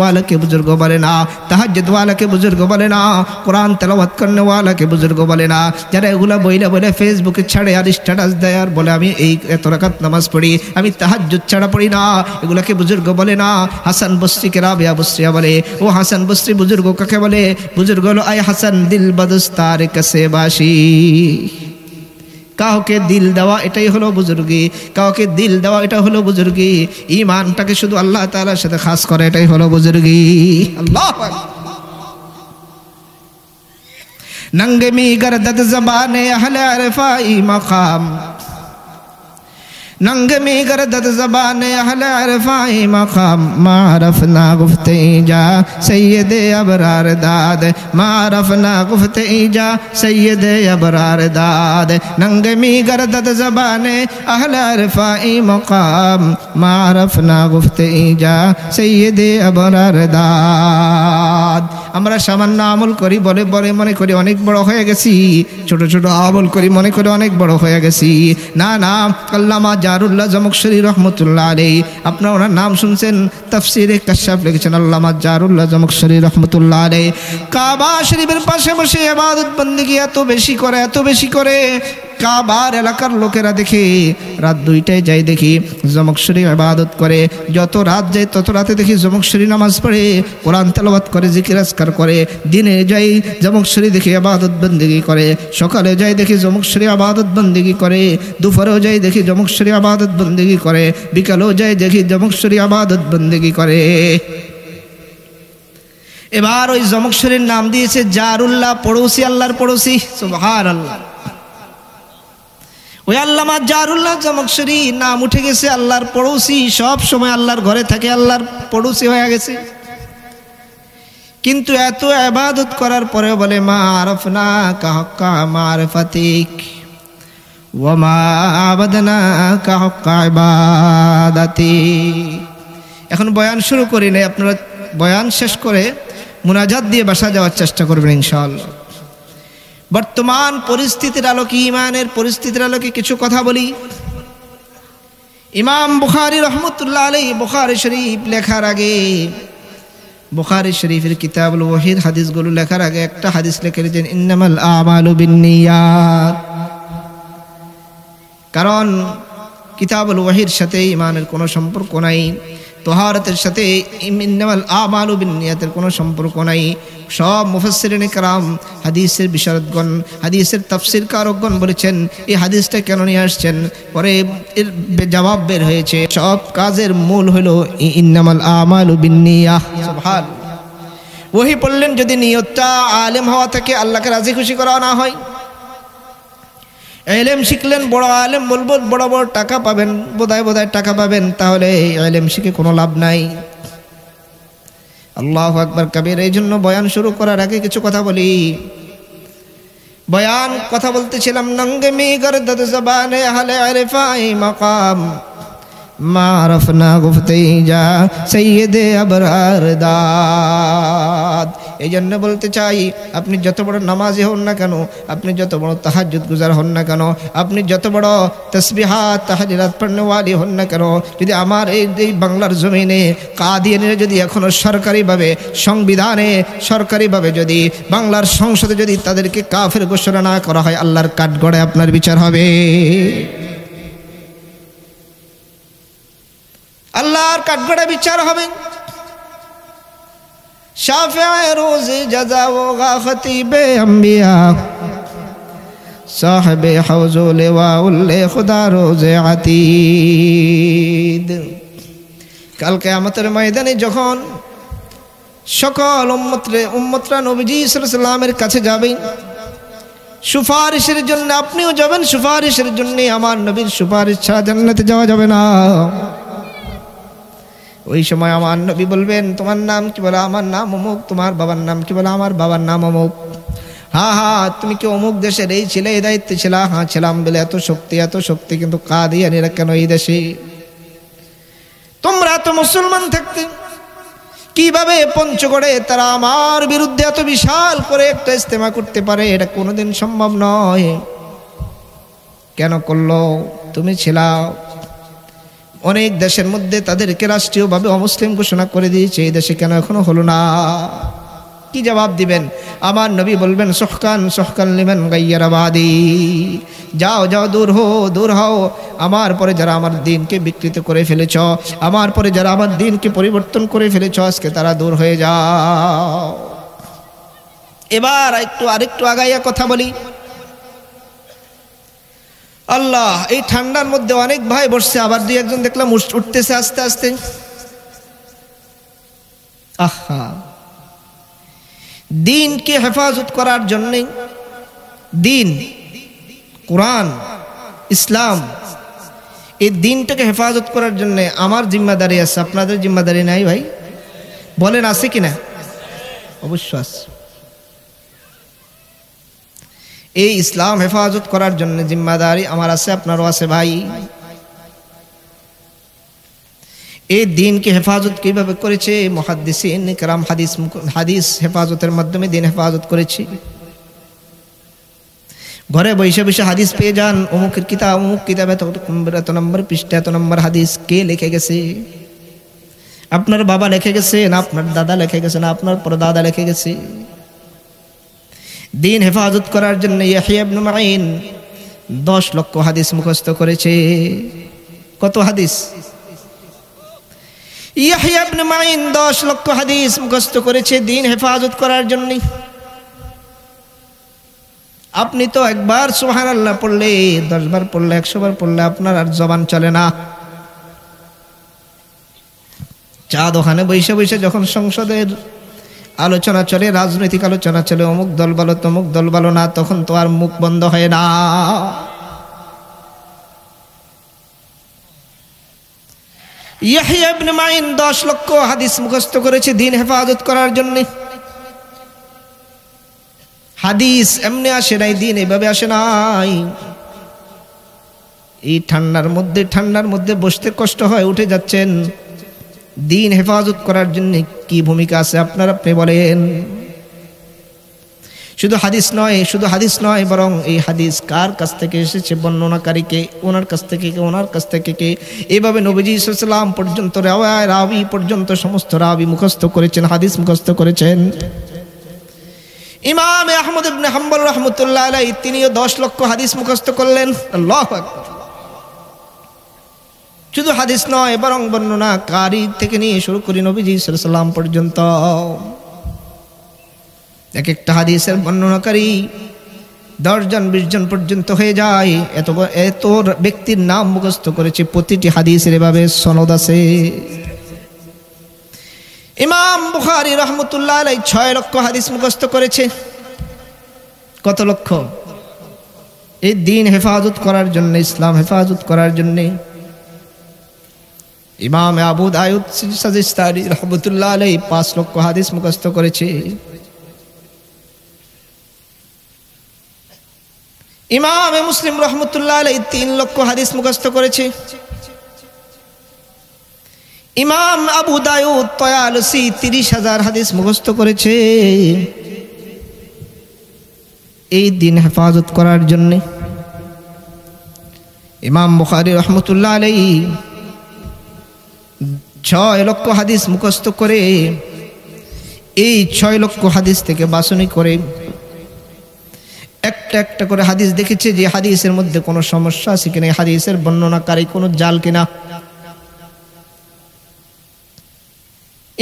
ওয়ালাকে বুজুর্গ বলে না তাহাজওয়ালাকে বুজুর্গ বলে না কোরআন তেলাবাত করেওয়ালাকে বুজুর্গ বলে না যারা এগুলো বইলে বলে ফেসবুকে ছাড়ে আর স্ট্যাটাস দেয় আর বলে আমি এই এত রাকাত নামাজ পড়ি আমি তাহাজ ছাড়া পড়ি না এগুলাকে বুজুর্গ বলে না হাসান বস্রিকে রাবিয়া বস্রিয়া বলে ও হাসান বস্রি বুজুর্গ কাকে বলে বুজুর্গ হলো আয় হাসান দিল বাদস্তার কাছে বাসি কাউকে দিল দেওয়া এটাই হলো বুজুর্গি কাউকে দিল দেওয়া এটা হলো বুজুর্গি ইমানটাকে শুধু আল্লাহ তালার সাথে খাস করে এটাই হলো বুজুর্গি আল্লাহ নঙ্গে ننگ می گردد হলে اہل عرفائی مقام ننگ می گردت زبان اہل عرفائی مقام معرفنا نا گفت ایجا سید ابرار داد معرفنا نا گفت ایجا سید ابرار داد ننگ می گردت زبان اہل عرفائی مقام معرفنا گفت ایجا سید ابرار داد امرا شامن نامل کری بولے چھوٹو آمل کری گیسی کری انیک بڑو کرنے گسی نا گیسی نانا کلام জারুল্লাহ জমকশরী রহমতুল্লাহ আলী আপনার ওনার নাম শুনছেন তাফসিরে কাশ্যাপ লিখেছেন আল্লাহ জারুল্লাহ জমকশরী রহমতুল্লাহ আলী কাবা শরীফের পাশে বসে আবাদত বন্দিগি এত বেশি করে এত বেশি করে কাবার এলাকার লোকেরা দেখে রাত দুইটায় যাই দেখি জমকশরী আবাদত করে যত রাত যায় তত রাতে দেখি জমকশরী নামাজ পড়ে কোরআন তেলবাদ করে জিকিরাজকার করে দিনে যাই জমকশরী দেখি আবাদত বন্দিগি করে সকালে যাই দেখি জমকশরী আবাদত বন্দিগি করে দুপুরেও যাই দেখি জমকশরী আবাদত বন্দেগি করে বিকালেও যায় দেখি জমকশ্বরী আবাদত বন্দেগি করে এবার ওই জমকশ্বরীর নাম দিয়েছে জারুল্লাহ পড়োশি আল্লাহর পড়োশি সুবহান আল্লাহ ওই আল্লামা জারুল্লাহ জমকশ্বরী নাম উঠে গেছে আল্লাহর পড়োশি সব সময় আল্লাহর ঘরে থাকে আল্লাহর পড়োশি হয়ে গেছে কিন্তু এত আবাদত করার পরে বলে মা আরফ না কাহকা মারফাতিক ওয়ামা আবাদনা কাহকাবাদাতি এখন বয়ান শুরু করি নাই আপনারা বয়ান শেষ করে মোনাজাত দিয়ে বাসা যাওয়ার চেষ্টা করবেন ইনশাআল্লাহ বর্তমান পরিস্থিতির আলোকে ইমানের পরিস্থিতির আলোকে কিছু কথা বলি ইমাম বুখারি রহমতুল্লাহ আলী বুখারি শরীফ লেখার আগে বুখারি শরীফের কিতাবুল হাদিস হাদিসগুলো লেখার আগে একটা হাদিস লেখে দিয়েছেন ইন্নামাল আমালু নিয়াত কারণ কিতাবুল ওয়াহির সাথে ইমানের কোনো সম্পর্ক নাই তোহারতের সাথে ইমিনাল কোনো সম্পর্ক নাই সব মুফাসসিরিন কারাম হাদিসের বিশারদগণ হাদিসের তফসির কারকগণ বলেছেন এই হাদিসটা কেন নিয়ে আসছেন পরে এর জবাব বের হয়েছে সব কাজের মূল হলো ইন্নামাল আমাল ওহি পড়লেন যদি নিয়তটা আলেম হওয়া থেকে আল্লাহকে রাজি খুশি করা না হয় এলেম শিখলেন বড় আলেম বলবো বড় বড় টাকা পাবেন বোধায় বোধায় টাকা পাবেন তাহলে এই এলেম শিখে কোনো লাভ নাই আল্লাহ আকবর কবির এই জন্য বয়ান শুরু করার আগে কিছু কথা বলি বয়ান কথা বলতেছিলাম নঙ্গে মি গর্দ জবানে হালে ফাই মাকাম معرف গুফতেইজা گفتی جا سید ابرار داد এই জন্য বলতে চাই আপনি যত বড় নামাজে হন না কেন আপনি যত বড় তাহাজুদ গুজার হন না কেন আপনি যত বড় তসবিহাত তাহাজিরাত পণ্যওয়ালি হন না কেন যদি আমার এই এই বাংলার জমিনে কাদিয়ানিরা যদি এখনও সরকারিভাবে সংবিধানে সরকারিভাবে যদি বাংলার সংসদে যদি তাদেরকে কাফের ঘোষণা না করা হয় আল্লাহর কাঠগড়ে আপনার বিচার হবে আল্লাহর কাঠগড়া বিচার হবে জাজা ও গা রোজে কালকে আমাদের ময়দানে যখন সকল উম্মত্রে উম্মত্রা নবীজি ইসলামের কাছে যাবেন সুপারিশের জন্য আপনিও যাবেন সুপারিশের জন্য আমার নবীর সুপারিশ ছাড়া জান্নাতে যাওয়া যাবে না ওই সময় আমার নবী বলবেন তোমার নাম কি বলে আমার নাম অমুক তোমার বাবার নাম কি বলে আমার বাবার নাম অমুক হা হা তুমি কি অমুক দেশের এই ছিলে এই দায়িত্বে ছিল হ্যাঁ ছিলাম বলে এত শক্তি এত শক্তি কিন্তু নিলে কেন এই দেশে তোমরা তো মুসলমান থাকতে কিভাবে পঞ্চগড়ে তারা আমার বিরুদ্ধে এত বিশাল করে একটা ইস্তেমা করতে পারে এটা কোনোদিন সম্ভব নয় কেন করলো তুমি ছিলাও অনেক দেশের মধ্যে তাদেরকে রাষ্ট্রীয়ভাবে অমুসলিম ঘোষণা করে দিয়েছে এই দেশে কেন এখনো হলো না কি জবাব দিবেন আমার নবী বলবেন সহকান সহকান নেবেন গাইয়ারাবাদি যাও যাও দূর হো দূর হও আমার পরে যারা আমার দিনকে বিকৃত করে ফেলেছ আমার পরে যারা আমার দিনকে পরিবর্তন করে ফেলেছ আজকে তারা দূর হয়ে যাও এবার একটু আরেকটু আগাইয়া কথা বলি আল্লাহ এই ঠান্ডার মধ্যে অনেক ভাই বসছে আবার দুই একজন দেখলাম উঠতেছে আস্তে আস্তে আহা দিনকে হেফাজত করার জন্যে দিন কোরআন ইসলাম এই দিনটাকে হেফাজত করার জন্য আমার জিম্মাদারি আছে আপনাদের জিম্মাদারি নাই ভাই বলেন আছে কি না অবশ্য আছে এই ইসলাম হেফাজত করার জন্য জিম্মাদারি আমার আছে আপনারও আছে ভাই এই দিনকে হেফাজত কিভাবে করেছে মহাদ্দিসিন কেরাম হাদিস হাদিস হেফাজতের মাধ্যমে দিন হেফাজত করেছি ঘরে বসে বসে হাদিস পেয়ে যান অমুকের কিতাব অমুক কিতাব এত এত নম্বর পৃষ্ঠা এত নম্বর হাদিস কে লিখে গেছে আপনার বাবা লেখে গেছে না আপনার দাদা লেখে গেছে না আপনার পরদাদা লেখে গেছে দিন হেফাজত করার জন্য মাইন দশ লক্ষ হাদিস মুখস্থ করেছে কত হাদিস মাইন দশ লক্ষ হাদিস মুখস্থ করেছে দিন হেফাজত করার জন্য আপনি তো একবার সোহান আল্লাহ পড়লে দশবার পড়লে একশো বার পড়লে আপনার আর জবান চলে না চা দোকানে বৈশে বৈশে যখন সংসদের আলোচনা চলে রাজনৈতিক আলোচনা চলে অমুক দল বলো তমুক দল বলো না তখন তো আর মুখ বন্ধ হয় না মাইন দশ লক্ষ হাদিস মুখস্থ করেছে দিন হেফাজত করার জন্য হাদিস এমনি আসে নাই দিন এভাবে আসে নাই এই ঠান্ডার মধ্যে ঠান্ডার মধ্যে বসতে কষ্ট হয় উঠে যাচ্ছেন দিন হেফাজত করার জন্য কি ভূমিকা আছে আপনারা আপনি বলেন শুধু হাদিস নয় শুধু হাদিস নয় বরং এই হাদিস কার কাছ থেকে এসেছে বর্ণনাকারীকে ওনার কাছ থেকে কে ওনার কাছ থেকে কে এভাবে নবীজি ইসলাম পর্যন্ত রাওয়ায় রাবি পর্যন্ত সমস্ত রাবি মুখস্থ করেছেন হাদিস মুখস্থ করেছেন ইমাম আহমদ ইবনে হাম্বল রহমতুল্লাহ আলাই তিনিও দশ লক্ষ হাদিস মুখস্থ করলেন আল্লাহ আকবার শুধু হাদিস নয় বরং বর্ণনা কারি থেকে নিয়ে শুরু করি নবীজি সাল্লাম পর্যন্ত এক একটা হাদিসের বর্ণনাকারী দশজন বিশজন পর্যন্ত হয়ে যায় এত এত ব্যক্তির নাম মুখস্থ করেছে প্রতিটি হাদিসের এভাবে সনদ আছে ইমাম বুখারি রহমতুল্লাহ আলাই ছয় লক্ষ হাদিস মুখস্থ করেছে কত লক্ষ এই দিন হেফাজত করার জন্য ইসলাম হেফাজত করার জন্যে ইমাম আবুদ আয়ুদ্ রহমতুল্লাহ আলাই পাঁচ লক্ষ হাদিস মুখস্থ করেছে ইমাম মুসলিম রহমতুল্লাহ আলাই তিন লক্ষ হাদিস মুখস্থ করেছে ইমাম আবু দায়ুদ তয়ালসি তিরিশ হাজার হাদিস মুখস্থ করেছে এই দিন হেফাজত করার জন্যে ইমাম বুখারি রহমতুল্লাহ আলাই ছয় লক্ষ হাদিস মুখস্থ করে এই ছয় লক্ষ হাদিস থেকে বাসনি করে একটা একটা করে হাদিস দেখেছে যে হাদিসের মধ্যে কোনো সমস্যা আছে কিনা হাদিসের বর্ণনাকারী কোনো জাল কিনা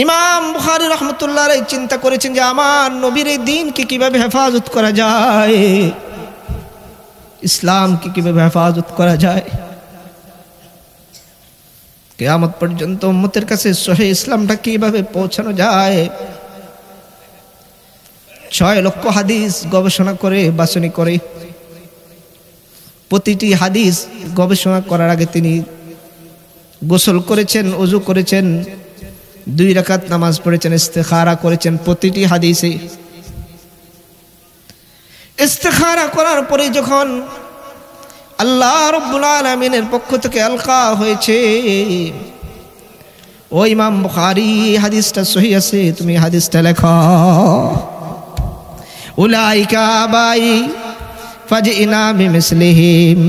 ইমাম বুখারি রহমতুল্লাহ চিন্তা করেছেন যে আমার নবীর এই দিনকে কিভাবে হেফাজত করা যায় ইসলামকে কিভাবে হেফাজত করা যায় কেয়ামত পর্যন্ত উম্মতের কাছে সহে ইসলামটা কিভাবে পৌঁছানো যায় ছয় লক্ষ হাদিস গবেষণা করে বাছনি করে প্রতিটি হাদিস গবেষণা করার আগে তিনি গোসল করেছেন অজু করেছেন দুই রাকাত নামাজ পড়েছেন ইস্তেখারা করেছেন প্রতিটি হাদিসে ইস্তেখারা করার পরে যখন আল্লাহ রব্বুল আলমিনের পক্ষ থেকে আলকা হয়েছে ও ইমাম বুখারি হাদিসটা সহি আছে তুমি হাদিসটা লেখ উলাইকা বাই ফাজিনা বিমিসলিহিম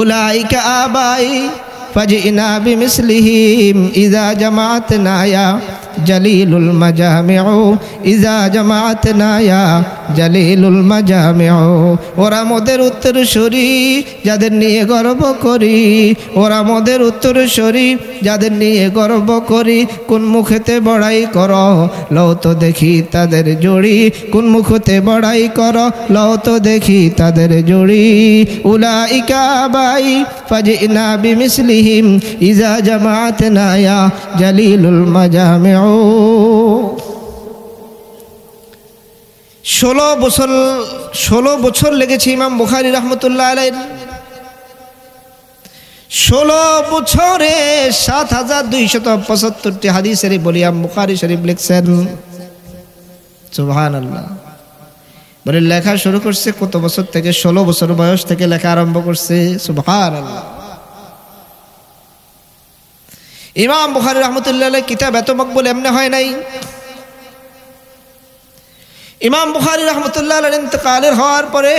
উলাইকা আবাই ফাজিনা বিমিসলিহিম ইজা জামাত নায়া জলিলুল মাজামিউ ইজা জমাত নায়া জলিলুল মাজামিউ ওরা মোদের উত্তর সরি যাদের নিয়ে গর্ব করি ওরা মোদের উত্তর শরী যাদের নিয়ে গর্ব করি কোন মুখেতে বড়াই কর লও তো দেখি তাদের জড়ি কোন মুখতে বড়াই কর লও তো দেখি তাদের জড়ি উলাইকা বাই ফাজিনা বিমিসলিহিম ইজা জমাত নায়া জলিলুল মাজামিউ ষোলো বছর ষোলো বছর লেগেছে ইমাম বুখারি রহমতুল্লাহ আলাইর ষোলো বছরে সাত হাজার দুইশত পঁচাত্তরটি হাদি শরীফ বলিয়াম বুখারি শরীফ লিখছেন সুহান আল্লাহ বলে লেখা শুরু করছে কত বছর থেকে ষোলো বছর বয়স থেকে লেখা আরম্ভ করছে সুহান আল্লাহ ইমাম বুখারি রহমতুল্লাহ কিতাব এত মকবুল এমনি হয় নাই ইমাম বুখারি রহমতুল্লাহ ইন্তকালের হওয়ার পরে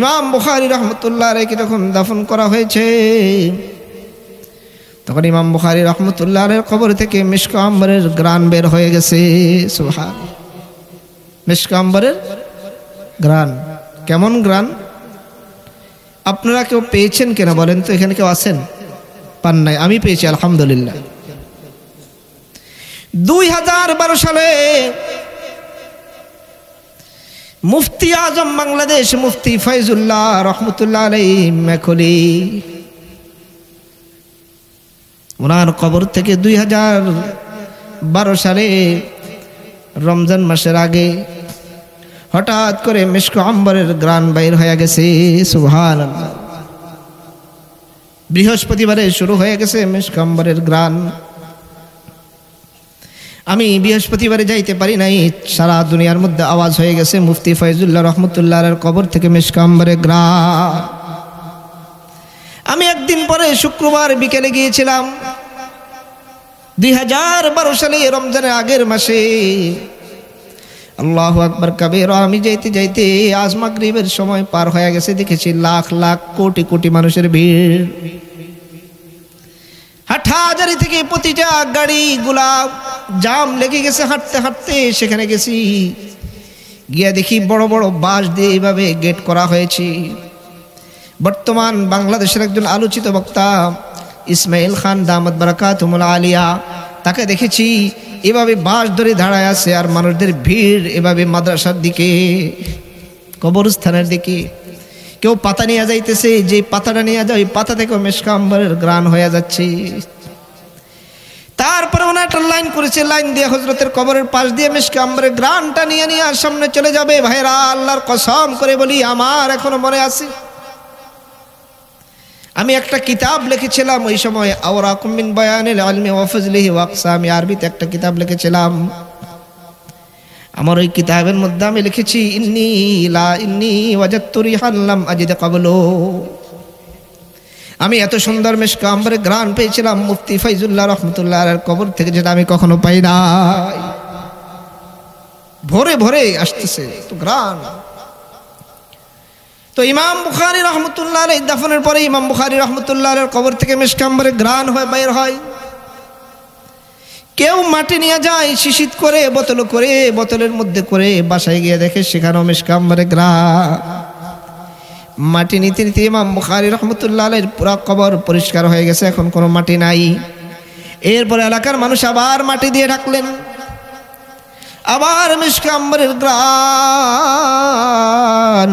ইমাম বুখারি রহমতুল্লাহ কি যখন দাফন করা হয়েছে তখন ইমাম বুখারি রহমতুল্লাহ খবর থেকে মিশক আম্বরের গ্রান বের হয়ে গেছে সুহান মিশক আম্বরের গ্রান কেমন গ্রান আপনারা কেউ পেয়েছেন কিনা বলেন তো এখানে কেউ আছেন পান নাই আমি পেয়েছি আলহামদুলিল্লাহ দুই হাজার বারো সালে মুফতি আজম বাংলাদেশ মুফতি ফাইজুল্লাহ রহমতুল্লাহ আলাই মেখলি ওনার কবর থেকে দুই হাজার বারো সালে রমজান মাসের আগে হঠাৎ করে মিশক আম্বরের গ্রান বাইর হয়ে গেছে সুহান বৃহস্পতিবারে শুরু হয়ে গেছে মিশক আম্বরের গ্রান আমি বৃহস্পতিবারে যাইতে পারি নাই সারা দুনিয়ার মধ্যে আওয়াজ হয়ে গেছে মুফতি ফয়জুল্লাহ রহমতুল্লাহর কবর থেকে মিসকাম্বরে গ্রা আমি একদিন পরে শুক্রবার বিকেলে গিয়েছিলাম দুই হাজার বারো সালে রমজানের আগের মাসে আল্লাহ আকবর কাবির আমি যাইতে যাইতে আজমা গ্রীবের সময় পার হয়ে গেছে দেখেছি লাখ লাখ কোটি কোটি মানুষের ভিড় হাটহাজারি থেকে প্রতিটা গাড়ি গুলাব জাম লেগে গেছে হাঁটতে হাঁটতে সেখানে গেছি গিয়া দেখি বড় বড় বাস দিয়ে এইভাবে গেট করা হয়েছে বর্তমান বাংলাদেশের একজন আলোচিত বক্তা ইসমাইল খান দামদ বারাকাতুমুল আলিয়া তাকে দেখেছি এভাবে বাস ধরে দাঁড়ায় আছে আর মানুষদের ভিড় এভাবে মাদ্রাসার দিকে কবরস্থানের দিকে কেউ পাতা নিয়ে যাইতেছে যে পাতাটা নিয়ে যায় ওই পাতা থেকে মেশকাম্বরের গ্রান হয়ে যাচ্ছে তারপরে ওনার একটা লাইন করেছে লাইন দিয়ে হজরতের কবরের পাশ দিয়ে মেশকাম্বরের গ্রানটা নিয়ে নিয়ে আর সামনে চলে যাবে ভাইরা আল্লাহর কসম করে বলি আমার এখনো মনে আছে আমি একটা কিতাব লিখেছিলাম ওই সময় আওরা কুমিন বয়ানিল আলমি ওয়াফজলিহি ওয়াকসা আমি আরবিতে একটা কিতাব লিখেছিলাম আমার ওই কিতাবের মধ্যে আমি লিখেছি ইন্নি লা ইন্নি ওয়াজাত্তুরি হাল্লাম আজিদ কাবলো আমি এত সুন্দর মেশক আম্বরে গ্রান পেয়েছিলাম মুফতি ফাইজুল্লাহ রহমতুল্লাহ কবর থেকে যেটা আমি কখনো পাই না ভোরে ভরে আসতেছে তো গ্রান তো ইমাম বুখারি রহমতুল্লাহ এই দাফনের পরে ইমাম বুখারি রহমতুল্লাহের কবর থেকে মেসকাম্বরে গ্রান হয়ে বের হয় কেউ মাটি নিয়ে যায় শিশিত করে বোতল করে বোতলের মধ্যে করে বাসায় গিয়ে দেখে সেখানেও মেসকাম্বরে গ্রা মাটি নিতে নিতে ইমাম বুখারি রহমতুল্লাহ আলের পুরা কবর পরিষ্কার হয়ে গেছে এখন কোনো মাটি নাই এরপরে এলাকার মানুষ আবার মাটি দিয়ে ঢাকলেন আবার মিসকাম্বরের গ্রান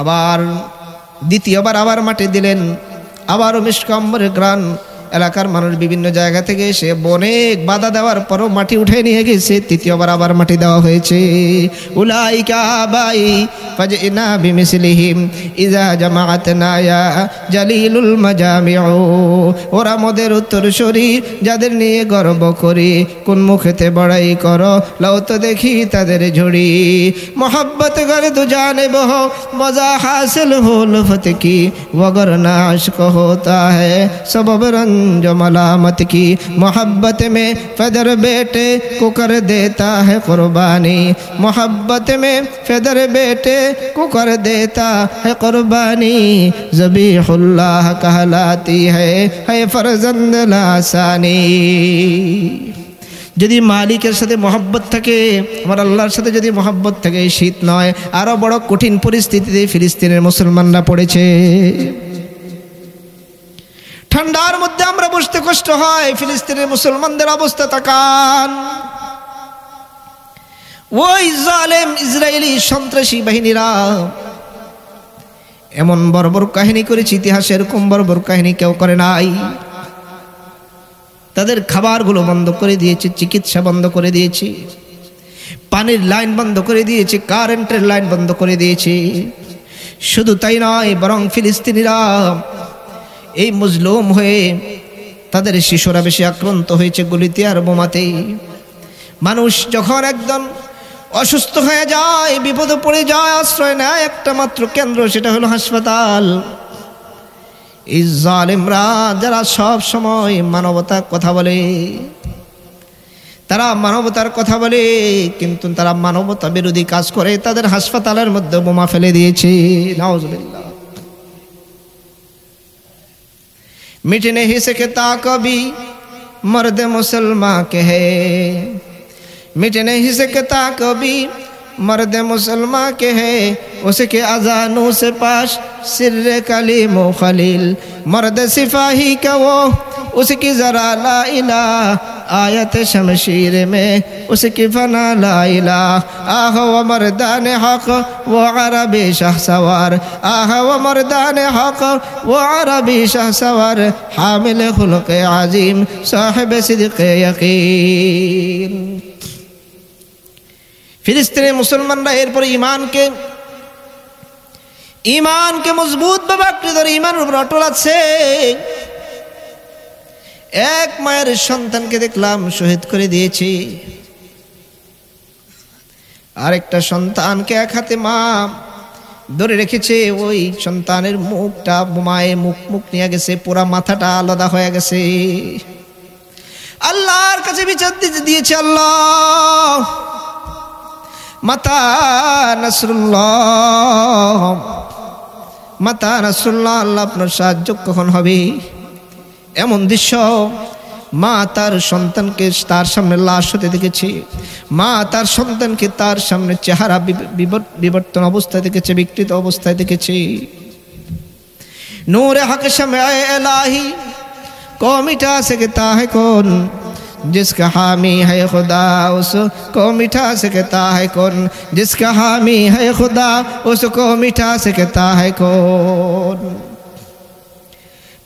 আবার দ্বিতীয়বার আবার মাটি দিলেন আবারও মিষ্কম্বরে গ্রাণ এলাকার মানুষ বিভিন্ন জায়গা থেকে এসে অনেক বাধা দেওয়ার পরও মাটি উঠে নিয়ে গেছে তৃতীয়বার আবার মাটি দেওয়া হয়েছে উলাইকা বাই ফাজনা বিমিসলিহিম ইজা জামাআতনা ইয়া জালিলুল মাজামিউ ওরা মোদের উত্তরসূরি যাদের নিয়ে গর্ব করি কোন মুখেতে বড়াই করো লাও তো দেখি তাদের ঝুড়ি মোহাব্বত করে তো জানে হো মজা হাসিল হল হতে কি বগর নাশ কো হোতা হ্যায় সবব রং जो मलामत की मोहब्बत में फदर बेटे को कर देता है क़ुरबानी मोहब्बत में फदर बेटे को कर देता है क़ुरबानी जबीहुल्लाह कहलाती है है फरजंद लासानी যদি মালিকের সাথে মহব্বত থাকে আমার আল্লাহর সাথে যদি মহব্বত থাকে শীত নয় আরও বড় কঠিন পরিস্থিতিতে ফিলিস্তিনের মুসলমানরা পড়েছে ঠান্ডার মধ্যে আমরা বসতে কষ্ট হয় ফিলিস্তিনের মুসলমানদের অবস্থা তাকান ওই জালেম ইসরায়েলি সন্ত্রাসী বাহিনীরা এমন বর্বর কাহিনী করেছে ইতিহাসে এরকম বর্বর কাহিনী কেউ করে নাই তাদের খাবারগুলো বন্ধ করে দিয়েছে চিকিৎসা বন্ধ করে দিয়েছে পানির লাইন বন্ধ করে দিয়েছে কারেন্টের লাইন বন্ধ করে দিয়েছে শুধু তাই নয় বরং ফিলিস্তিনিরা এই মজলুম হয়ে তাদের শিশুরা বেশি আক্রান্ত হয়েছে গুলিতে আর বোমাতেই মানুষ যখন একদম অসুস্থ হয়ে যায় বিপদে পড়ে যায় আশ্রয় নেয় একটা মাত্র কেন্দ্র সেটা হলো হাসপাতাল এই যারা সব সময় মানবতার কথা বলে তারা মানবতার কথা বলে কিন্তু তারা মানবতা বিরোধী কাজ করে তাদের হাসপাতালের মধ্যে বোমা ফেলে দিয়েছে নওয়াজ مٹ نہیں سکتا کبھی مرد مسلمہ کہے مٹ نہیں سکتا کبھی مرد مسلمہ کے ہے اس کے اذانوں سے پاش سر کلیم و خلیل مرد سپاہی کا وہ اس کی ذرا لا الہ آیت شمشیر میں اس کی فنا لا الہ آہ و مردان حق وہ عربی شہ سوار آہ و مردان حق وہ عربی شہ سوار حامل خلق عظیم صاحب صدق یقین ফিলিস্তিনের মুসলমানরা এরপরে ইমানকে ইমানকে মজবুত আঁকড়ে ধরে ইমানের উপর অটল আছে এক মায়ের সন্তানকে দেখলাম শহীদ করে দিয়েছি আরেকটা সন্তানকে এক হাতে মা ধরে রেখেছে ওই সন্তানের মুখটা মায়ে মুখ মুখ নিয়ে গেছে পুরা মাথাটা আলাদা হয়ে গেছে আল্লাহর কাছে বিচার দিয়েছে আল্লাহ মাতা নসরুল্লাহ মাতা নাসরুল্লাহ আল্লাহ আপনার সাহায্য কখন হবে এমন দৃশ্য মা তার সন্তানকে তার সামনে লাশ হতে দেখেছে মা তার সন্তানকে তার সামনে চেহারা বিবর্তন অবস্থায় দেখেছে বিকৃত অবস্থায় দেখেছে নূরে হাকে সামনে এলাহি কমিটা আছে কে তা কোন जिसका हामी है खुदा उसको मिठा सकता है कौन जिसका हामी है खुदा उसको मिठा सकता है कौन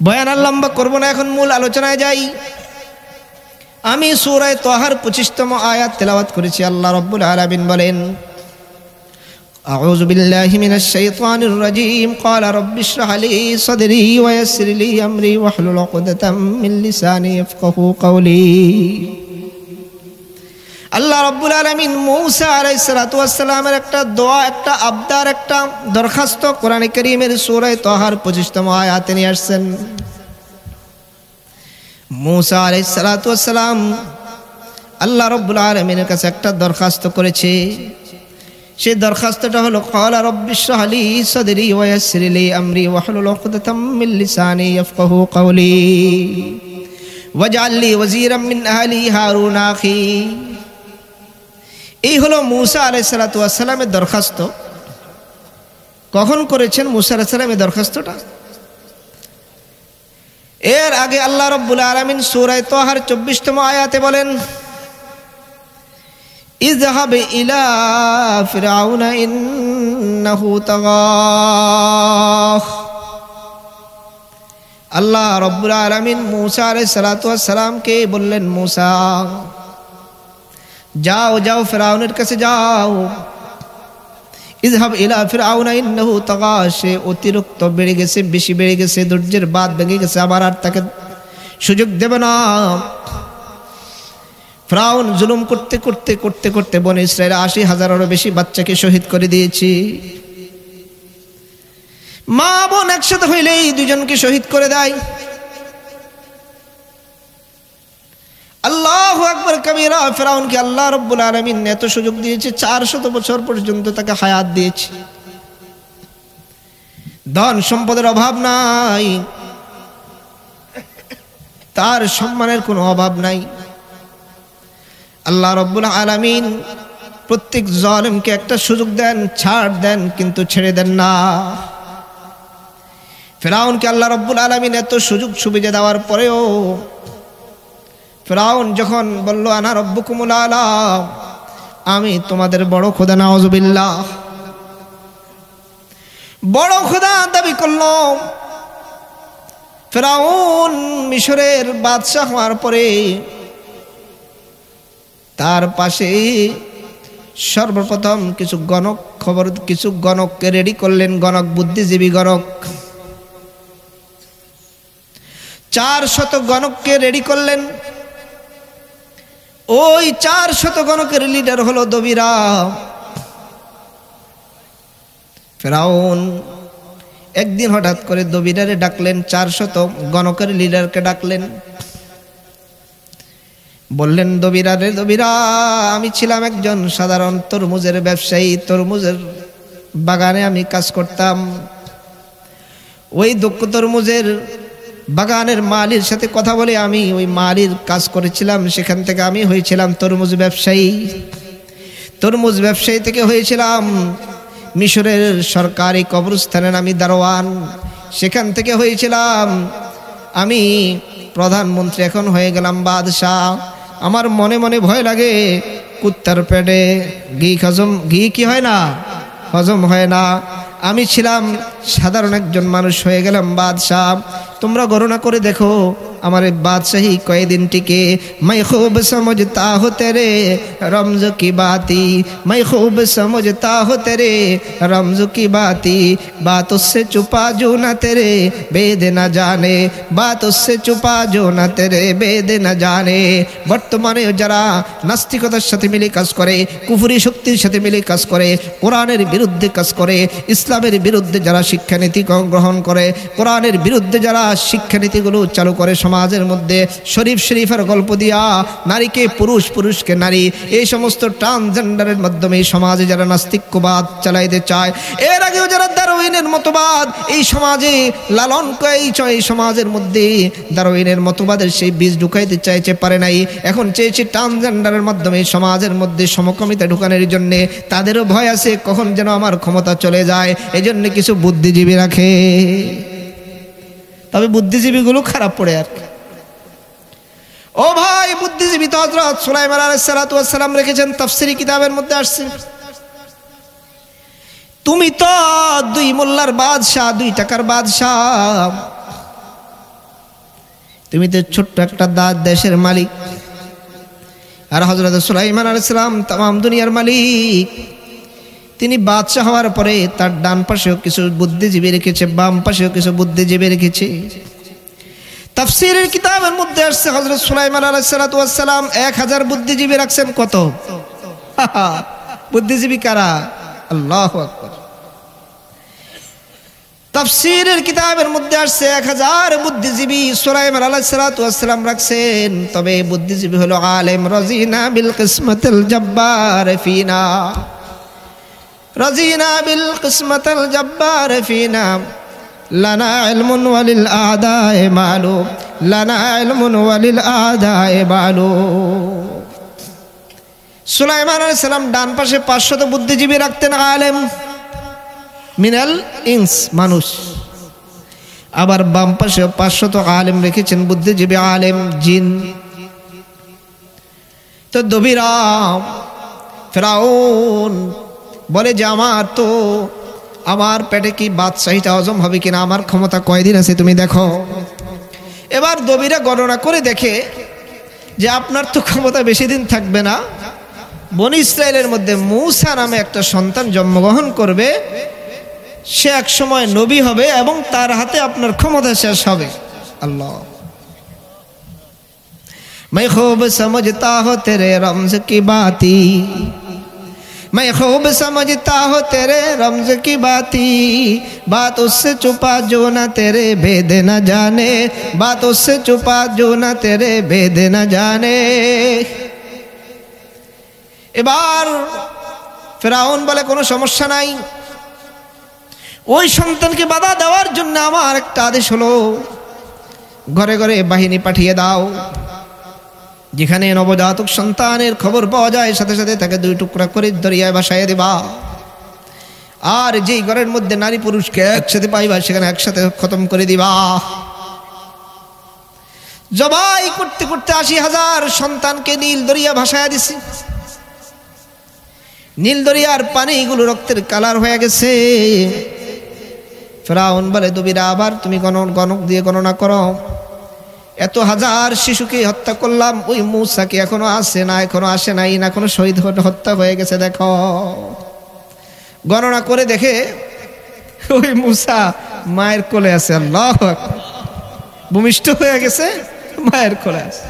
বয়ান আর লম্বা করবো না এখন মূল আলোচনায় যাই আমি সুরায় তোহার পঁচিশতম আয়াত তেলাবাত করেছি আল্লাহ রব্বুল আলামিন বলেন أعوذ بالله من الشيطان الرجيم قال رب اشرح لي صدري ويسر لي أمري واحلل عقدة من لساني يفقه قولي আল্লাহ রব্বুল আলমিন মৌসা আলাই সালাতামের একটা দোয়া একটা আবদার একটা দরখাস্ত কোরআন করিমের সুরায় তোহার পঁচিশতম আয়াতে নিয়ে আসছেন মৌসা আলাই সালাতাম আল্লাহ রব্বুল আলমিনের কাছে একটা দরখাস্ত করেছে সে দরখাস্তটা হলো কলা রব্বিশালি সদরি ওয়াসরিলি আমরি ওয়াহলুল উকদাতাম মিন লিসানি ইয়াফকাহু কওলি লি ওয়াজিরাম মিন আহলি হারুন আখি এই হলো মূসা আলাইহিস সালামের দরখাস্ত কখন করেছেন মূসা আলাইহিস সালামের দরখাস্তটা এর আগে আল্লাহ রাব্বুল আলামিন সূরা তোহার 24তম আয়াতে বলেন اذهب إلى فرعون إنه طغى আল্লাহ রব্বুল আলমিন মূসা আলাই সালাতামকে বললেন মূসা যাও যাও ফেরাউনের কাছে যাও ইজহাব ইলা ফিরাউনা ইন্নাহু তাগা সে অতিরিক্ত বেড়ে গেছে বেশি বেড়ে গেছে ধৈর্যের বাদ ভেঙে গেছে আবার আর তাকে সুযোগ দেবে না ফ্রাউন জুলুম করতে করতে করতে করতে বনে ইসরায়েল আশি হাজারেরও বেশি বাচ্চাকে শহীদ করে দিয়েছি মা বোন একসাথে হইলেই দুজনকে শহীদ করে দেয় আল্লাহ আকবর কবিরা ফেরাউনকে আল্লাহ রব্বুল আলমিন এত সুযোগ দিয়েছে চারশত বছর পর্যন্ত তাকে হায়াত দিয়েছে ধন সম্পদের অভাব নাই তার সম্মানের কোনো অভাব নাই আল্লাহ রব্বুল আলমিন প্রত্যেক জলমকে একটা সুযোগ দেন ছাড় দেন কিন্তু ছেড়ে দেন না ফেরাউনকে আল্লাহ রব্বুল আলমিন এত সুযোগ সুবিধা দেওয়ার পরেও ফেরাউন যখন বলল আনা কুমুল আলা আমি তোমাদের বড় খোদা নওয়াজবিল্লা বড় খোদা দাবি করল ফেরাউন মিশরের বাদশাহ হওয়ার পরে তার পাশে সর্বপ্রথম কিছু গণক খবর কিছু গণককে রেডি করলেন গণক বুদ্ধিজীবী গণক চার শত গণককে রেডি করলেন ওই চার শত গণকের লিডার হলো দবিরা ফেরাউন একদিন হঠাৎ করে দবিরারে ডাকলেন চার শত গণকের লিডারকে ডাকলেন বললেন দবিরা রে দবিরা আমি ছিলাম একজন সাধারণ তরমুজের ব্যবসায়ী তরমুজের বাগানে আমি কাজ করতাম ওই দক্ষ তরমুজের বাগানের মালির সাথে কথা বলে আমি ওই মালির কাজ করেছিলাম সেখান থেকে আমি হয়েছিলাম তরমুজ ব্যবসায়ী তরমুজ ব্যবসায়ী থেকে হয়েছিলাম মিশরের সরকারি কবরস্থানে আমি দারোয়ান সেখান থেকে হয়েছিলাম আমি প্রধানমন্ত্রী এখন হয়ে গেলাম বাদশাহ আমার মনে মনে ভয় লাগে কুত্তার পেটে ঘি খাজম ঘি কি হয় না হজম হয় না আমি ছিলাম সাধারণ একজন মানুষ হয়ে গেলাম বাদশাহ তোমরা গণনা করে দেখো আমার বাদশাহী কয়েকদিন টিকে মাই খুব তা হতে রে রমজ কি বাতি মাই খুব তা হতে রে রমজ কি বাতি बात उससे জো जो ना तेरे बेद না জানে बात उससे চুপা জো না তেরে বেদ না জানে বর্তমানে যারা নাস্তিকতার সাথে মিলে কাজ করে কুফুরি শক্তির সাথে মিলে কাজ করে কোরআনের বিরুদ্ধে কাজ করে ইসলাম ইসলামের বিরুদ্ধে যারা শিক্ষানীতি গ্রহণ করে কোরআনের বিরুদ্ধে যারা শিক্ষানীতিগুলো চালু করে সমাজের মধ্যে শরীফ শরীফের গল্প দিয়া নারীকে পুরুষ পুরুষকে নারী এই সমস্ত ট্রান্সজেন্ডারের মাধ্যমে এই সমাজে যারা নাস্তিক্যবাদ চালাইতে চায় এর আগেও যারা দারোইনের মতবাদ এই সমাজে লালন এই সমাজের মধ্যে দারোইনের মতবাদের সেই বীজ ঢুকাইতে চাইছে পারে নাই এখন চেয়েছে ট্রান্সজেন্ডারের মাধ্যমে সমাজের মধ্যে সমকামিতা ঢুকানোর জন্যে তাদেরও ভয় আছে কখন যেন আমার ক্ষমতা চলে যায় এজন্য কিছু বুদ্ধিজীবী রাখে তবে বুদ্ধিজীবীগুলো খারাপ পড়ে আর ও ভাই বুদ্ধিজীবী তো হজরত সুলাইমান আলাইসালাম রেখেছেন তফসিরি কিতাবের মধ্যে আসছে তুমি তো দুই মোল্লার বাদশাহ দুই টাকার বাদশাহ তুমি তো ছোট্ট একটা দাঁত দেশের মালিক আর হজরত সুলাইমান আলাইসালাম তাম দুনিয়ার মালিক তিনি বাদশাহ হওয়ার পরে তার ডান পাশেও কিছু বুদ্ধিজীবী রেখেছে বাম পাশেও কিছু বুদ্ধিজীবী রেখেছে তাফসিরের কিতাবের মধ্যে আসছে হজরত সুলাইমান আলাইসালাম এক হাজার বুদ্ধিজীবী রাখছেন কত বুদ্ধিজীবী কারা আল্লাহ তাফসিরের কিতাবের মধ্যে আসছে এক হাজার বুদ্ধিজীবী সুলাইমান আলাহ সালাতাম রাখছেন তবে বুদ্ধিজীবী হলো আলেম রজিনা বিল কিসমতুল জব্বার ফিনা رضينا بالقسمة الجبار فينا لنا علم وللأعداء معلوم لنا علم وللأعداء معلوم সুলাইমান আলাইহিস সালাম ডান পাশে পাঁচশত বুদ্ধিজীবী রাখতেন আলেম মিনাল ইনস মানুষ আবার বাম পাশে পাঁচশত আলেম রেখেছেন বুদ্ধিজীবী আলেম জিন তো দবিরাম ফেরাউন বলে যে আমার তো আমার পেটে কি বাদশাহীটা হজম হবে কিনা আমার ক্ষমতা কয়দিন আছে তুমি দেখো এবার দবিরা গণনা করে দেখে যে আপনার তো ক্ষমতা বেশি দিন থাকবে না বন ইসরায়েলের মধ্যে মূসা নামে একটা সন্তান জন্মগ্রহণ করবে সে এক সময় নবী হবে এবং তার হাতে আপনার ক্ষমতা শেষ হবে আল্লাহ মাই খুব समझता হতে রে রমজ কি বাতি मैं खूब समझता हूँ तेरे रमज की बाती बात उससे छुपा जो ना तेरे भेद न जाने बात उससे छुपा जो ना तेरे भेद न जाने এবার ফেরাউন বলে কোনো সমস্যা নাই ওই সন্তানকে বাধা দেওয়ার জন্য আমার একটা আদেশ হলো ঘরে ঘরে বাহিনী পাঠিয়ে দাও যেখানে নবজাতক সন্তানের খবর পাওয়া যায় সাথে সাথে তাকে দুই টুকরা করে দরিয়ায় বাসায় দেবা আর যেই ঘরের মধ্যে নারী পুরুষকে একসাথে পাইবা সেখানে একসাথে খতম করে দিবা জবাই করতে করতে আশি হাজার সন্তানকে নীল দরিয়া ভাসায় দিছি নীল দরিয়ার পানিগুলো রক্তের কালার হয়ে গেছে ফেরাউন বলে দুবিরা আবার তুমি গণ গণক দিয়ে গণনা করো এত হাজার শিশুকে হত্যা করলাম ওই মূসাকে কি এখনো আসে না এখনো আসে নাই না এখনো শহীদ হত্যা হয়ে গেছে দেখ গণনা করে দেখে ওই মূসা মায়ের কোলে আছে আল্লাহ ভূমিষ্ঠ হয়ে গেছে মায়ের কোলে আছে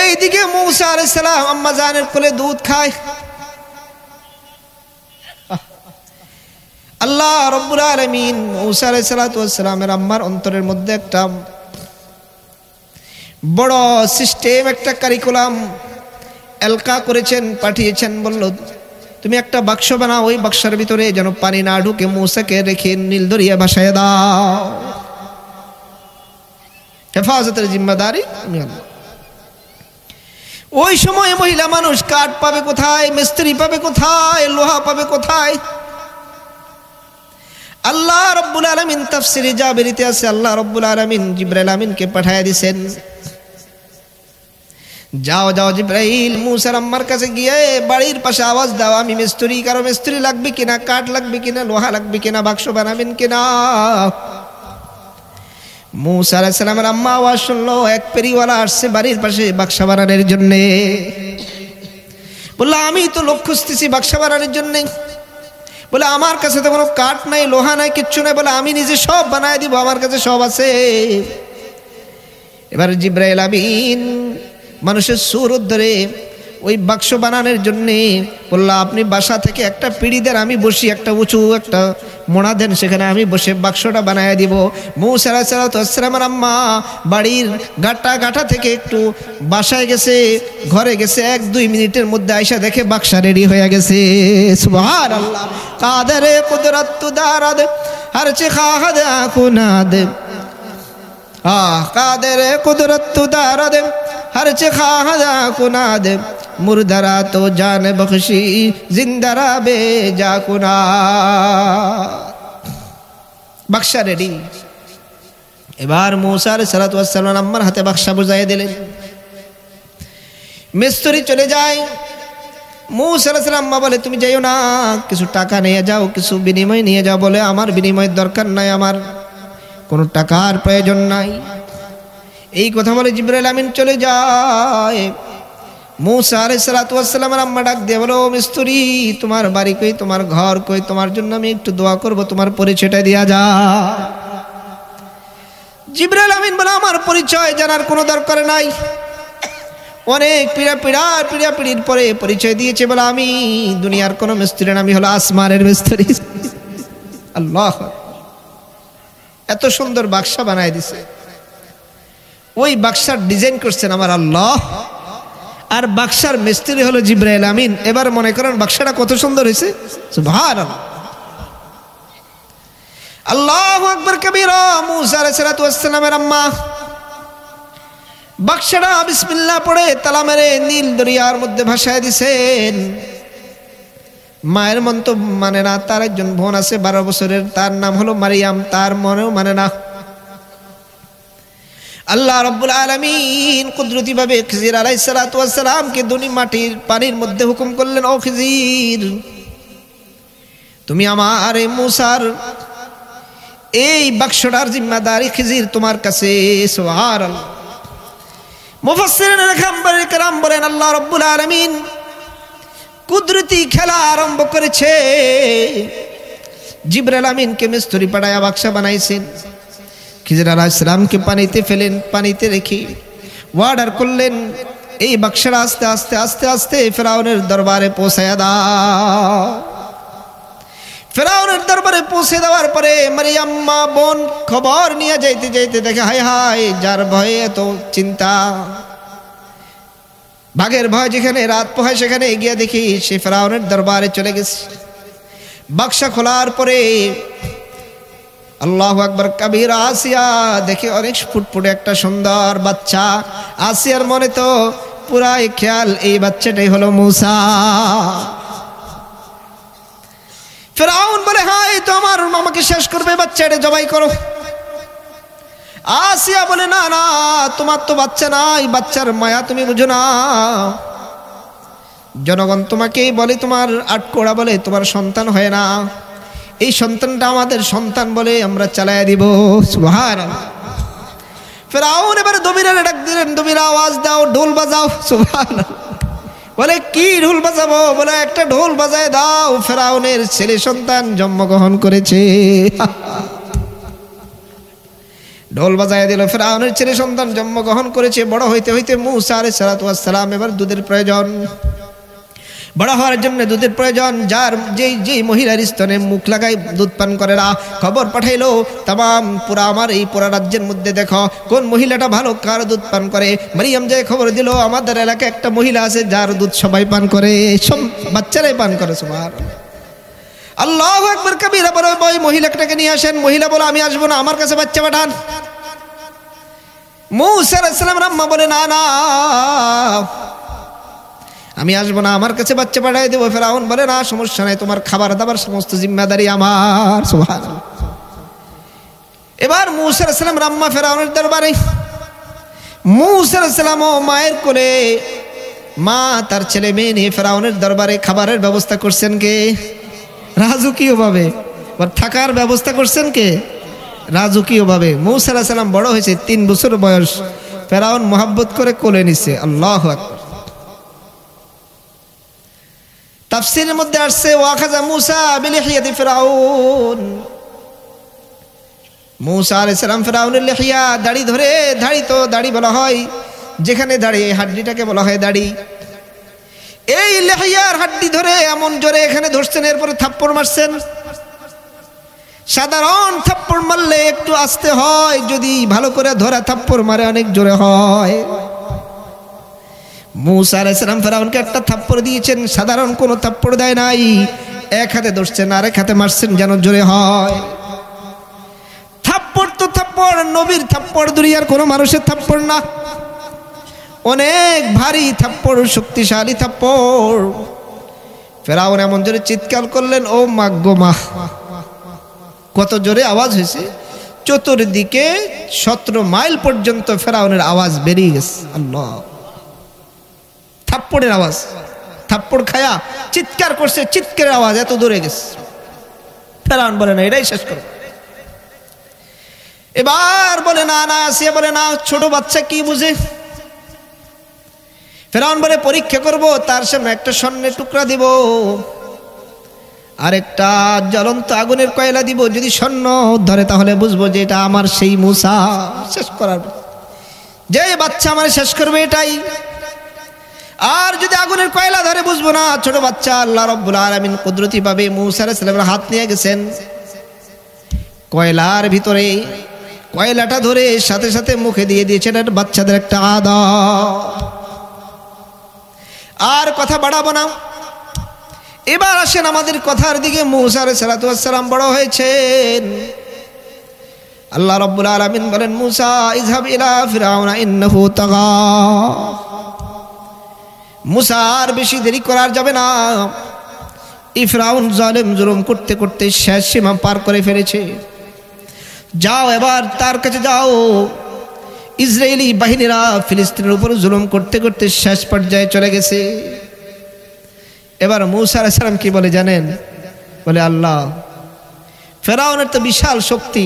এইদিকে মৌসা সালাম আম্মা জানের কোলে দুধ খায় আল্লাহ রব্বুল আলমিন মৌসা আলাইসালামের আম্মার অন্তরের মধ্যে একটা বড় সিস্টেম একটা কারিকুলাম এলকা করেছেন পাঠিয়েছেন বলল তুমি একটা বাক্স বানাও ওই বাক্সের ভিতরে যেন পানি না ঢুকে মুসাকে রেখে নীলদরিয়া ভাসায় দাও হেফাজতের জিম্মাদারি ওই সময় মহিলা মানুষ কাঠ পাবে কোথায় মিস্ত্রি পাবে কোথায় লোহা পাবে কোথায় আল্লাহ রব্বুল আলমিন তাফসিরি বেরিতে আছে আল্লাহ রব্বুল আলমিন জিব্রাইল আমিনকে পাঠায় দিছেন যাও যাও জিব্রাহিম মুসার আম্মার কাছে গিয়ে বাড়ির পাশে আওয়াজ দাও আমি মিস্ত্রি কারো মিস্ত্রি লাগবে কিনা কাঠ লাগবে কিনা লোহা লাগবে কিনা বাক্স বানাবেন কিনা মুসার সালামের আম্মা আওয়াজ শুনলো এক পেরিওয়ালা আসছে বাড়ির পাশে বাক্স বানানোর জন্যে বললো আমি তো লোক খুঁজতেছি বাক্স বানানোর জন্যে বলে আমার কাছে তো কোনো কাঠ নাই লোহা নাই কিচ্ছু নাই বলে আমি নিজে সব বানায় দিব আমার কাছে সব আছে এবার জিব্রাহিল আমিন মানুষের সুর ধরে ওই বাক্স বানানোর জন্যে বললো আপনি বাসা থেকে একটা পিড়ি দেন আমি বসি একটা উঁচু একটা মোড়া দেন সেখানে আমি বসে বাক্সটা বানায় দিব মৌ সারা সারা তো আসসালামার আম্মা বাড়ির গাটা গাটা থেকে একটু বাসায় গেছে ঘরে গেছে এক দুই মিনিটের মধ্যে আইসা দেখে বাক্সা রেডি হয়ে গেছে সুহার আল্লাহ কাদারে কুদরাত দারাদ হর খাহাদ আহ কাদের কুদরত দারাদ हर चिखादा कुनाद তো জান বখশি জিন্দারা जिंदरा बेजा कुना বাক্সা রেডি এবার মৌসার সালাতাম আমার হাতে বাক্সা বুঝাই দিলেন মিস্তরি চলে যায় মৌসালাম আম্মা বলে তুমি যাইও না কিছু টাকা নিয়ে যাও কিছু বিনিময় নিয়ে যাও বলে আমার বিনিময়ের দরকার নাই আমার কোনো টাকার প্রয়োজন নাই এই কথা বলে জিব্রাইল আমিন চলে যায় মৌসা আলি সালাতামের আম্মা ডাক দেবর বলো মিস্তুরি তোমার বাড়ি কই তোমার ঘর কই তোমার জন্য আমি একটু দোয়া করব তোমার পরিচয়টা দিয়া যা জিব্রাইল আমিন বলে আমার পরিচয় জানার কোনো দরকার নাই অনেক পীড়া পিড়া পিড়া পিড়ির পরে পরিচয় দিয়েছে বলে আমি দুনিয়ার কোনো মিস্ত্রি না আমি হলো আসমানের মিস্ত্রি আল্লাহ এত সুন্দর বাক্সা বানায় দিছে ওই বাক্সার ডিজাইন করছেন আমার আল্লাহ আর বাক্সার মিস্ত্রি হলো জিব্রাইল আমিন এবার মনে করেন বাক্সাটা কত সুন্দর হয়েছে ভার আল্লাহ আকবর কবির মুসালামের আম্মা বাক্সাটা বিসমিল্লা পড়ে তালা মেরে নীল দরিয়ার মধ্যে ভাসায় দিছেন মায়ের মন তো মানে না তার একজন বোন আছে বারো বছরের তার নাম হলো মারিয়াম তার মনেও মানে না আল্লাহ রব্বুল আলমিন কুদরতিভাবে খিজির আলাই সালাতামকে দুনি মাটির পানির মধ্যে হুকুম করলেন ও খিজির তুমি আমার এই মুসার এই বাক্সটার জিম্মাদারি খিজির তোমার কাছে সোহার মুফাসিরাম বলেন আল্লাহ রব্বুল আলমিন কুদরতি খেলা আরম্ভ করেছে জিবরাল আমিনকে মিস্ত্রি পাড়ায় বাক্সা বানাইছেন খিজির আলাহিসামকে পানিতে ফেলেন পানিতে রেখে ওয়ার্ডার করলেন এই বাক্সের আস্তে আস্তে আস্তে আস্তে ফেরাউনের দরবারে পৌঁছায় দাও ফেরাউনের দরবারে পৌঁছে দেওয়ার পরে মারিয়াম্মা বোন খবর নিয়ে যাইতে যাইতে দেখে হায় হায় যার ভয়ে এত চিন্তা বাঘের ভয় যেখানে রাত পোহায় সেখানে এগিয়ে দেখি সে ফেরাউনের দরবারে চলে গেছে বাক্সা খোলার পরে আল্লাহ আকবর কবির আসিয়া দেখি অনেক ফুটফুটে একটা সুন্দর বাচ্চা আসিয়ার মনে তো পুরাই খেয়াল এই বাচ্চাটাই হলো মূসা ফেরাউন বলে হাই তো আমার আমাকে শেষ করবে বাচ্চাটা জবাই করো আসিয়া বলে না না তোমার তো বাচ্চা নাই বাচ্চার মায়া তুমি বুঝো না জনগণ তোমাকেই বলে তোমার আটকোড়া বলে তোমার সন্তান হয় না এই সন্তানটা আমাদের সন্তান বলে আমরা চালাইয়া দিব সুহার আউন এবারে দমিরা ডাক দিলেন দমিরা আওয়াজ দাও ঢোল বাজাও সুহার বলে কি ঢোল বাজাবো বলে একটা ঢোল বাজায় দাও ফেরাউনের ছেলে সন্তান জন্মগ্রহণ করেছে ঢোল বাজায় দিল ফেরাউনের ছেলে সন্তান জন্মগ্রহণ করেছে বড় হইতে হইতে মুসা আলাইহিস সালাম এবার দুধের প্রয়োজন বড় হওয়ার জন্য দুধের প্রয়োজন যার যেই যেই মহিলার স্তনে মুখ লাগাই দুধ পান করে না খবর পাঠাইলো তাম পুরা আমার এই পুরা রাজ্যের মধ্যে দেখো কোন মহিলাটা ভালো কার দুধ পান করে মারিয়াম যে খবর দিল আমাদের এলাকায় একটা মহিলা আছে যার দুধ সবাই পান করে সব বাচ্চারাই পান করে সবার আল্লাহ একবার কাবিরা বড় ওই মহিলাটাকে নিয়ে আসেন মহিলা বলো আমি আসবো না আমার কাছে বাচ্চা পাঠান মুসার ইসলাম রাম্মা বলে না না আমি আসবো না আমার কাছে বাচ্চা পাঠাই দেবো ফেরাউন বলে না সমস্যা নাই তোমার খাবার দাবার সমস্ত জিম্মাদারি আমার সোহান এবার মুসার সালাম রাম্মা ফেরাউনের দরবারে মুসার সালাম ও মায়ের করে মা তার ছেলে মেয়ে নিয়ে ফেরাউনের দরবারে খাবারের ব্যবস্থা করছেন কে রাজকীয়ভাবে থাকার ব্যবস্থা করছেন কে রাজকীয়ভাবে মৌসাল্লাহ সাল্লাম বড় হয়েছে তিন বছর বয়স ফেরাউন মোহাব্বত করে কোলে নিছে আল্লাহ আকবর তাফসিরের মধ্যে আসছে ওয়াখাজা মুসা বিলিহিয়াতি ফেরাউন মুসা আলাইহিস সালাম ফেরাউনের লিহিয়া দাড়ি ধরে দাড়ি তো দাড়ি বলা হয় যেখানে দাড়ি এই হাড্ডিটাকে বলা হয় দাড়ি এই লেহিয়ার হাড্ডি ধরে এমন জোরে এখানে ধরছেন এরপরে থাপ্পড় মারছেন সাধারণ থাপ্পড় মারলে একটু আসতে হয় যদি ভালো করে ধরা থাপ্পড় মারে অনেক জোরে হয় মুসা আলাইসালাম ফেরাউনকে একটা থাপ্পড় দিয়েছেন সাধারণ কোনো থাপ্পড় দেয় নাই এক হাতে ধরছেন আরেক হাতে মারছেন যেন জোরে হয় থাপ্পড় তো থাপ্পড় নবীর থাপ্পড় দুনিয়ার কোনো মানুষের থাপ্পড় না অনেক ভারী থাপ্পড় শক্তিশালী থাপ্পড় ফেরাউন এমন জোরে চিৎকার করলেন ও মাগ্গো মা কত জোরে আওয়াজ হয়েছে চতুর্দিকে সতেরো মাইল পর্যন্ত ফেরাউনের আওয়াজ বেরিয়ে গেছে আল্লাহ থাপ্পড়ের আওয়াজ থাপ্পড় খায়া চিৎকার করছে চিৎকারের আওয়াজ এত দূরে গেছে ফেরাউন বলে না এটাই শেষ করো এবার বলে না না সে বলে না ছোট বাচ্চা কি বুঝে ফেরাউন বলে পরীক্ষা করব তার সামনে একটা স্বর্ণের টুকরা দিব আরেকটা জ্বলন্ত আগুনের কয়লা দিব যদি স্বর্ণ ধরে তাহলে বুঝবো যে এটা আমার সেই মুসা শেষ করার যে বাচ্চা আমার শেষ করবে এটাই আর যদি আগুনের কয়লা ধরে বুঝবো না ছোট বাচ্চা আল্লাহ রব্বুল আলমিন কুদরতি পাবে মৌসালামের হাত নিয়ে গেছেন কয়লার ভিতরে কয়লাটা ধরে সাথে সাথে মুখে দিয়ে দিয়েছেন বাচ্চাদের একটা আদ আর কথা বাড়াবো না এবার আসেন আমাদের কথার দিকে মৌসার সালাতাম বড় হয়েছেন আল্লাহ রব্বুল আলমিন বলেন মুসা ইজহাব ইলা ফিরাউনা ইন্নহু মুসা আর বেশি দেরি করার যাবে না ইফরাউন জলেম জুলুম করতে করতে শেষ সীমা পার করে ফেলেছে যাও এবার তার কাছে যাও ইসরায়েলি বাহিনীরা ফিলিস্তিনের উপর জুলুম করতে করতে শেষ পর্যায়ে চলে গেছে এবার মৌসার সালাম কি বলে জানেন বলে আল্লাহ ফেরাউনের তো বিশাল শক্তি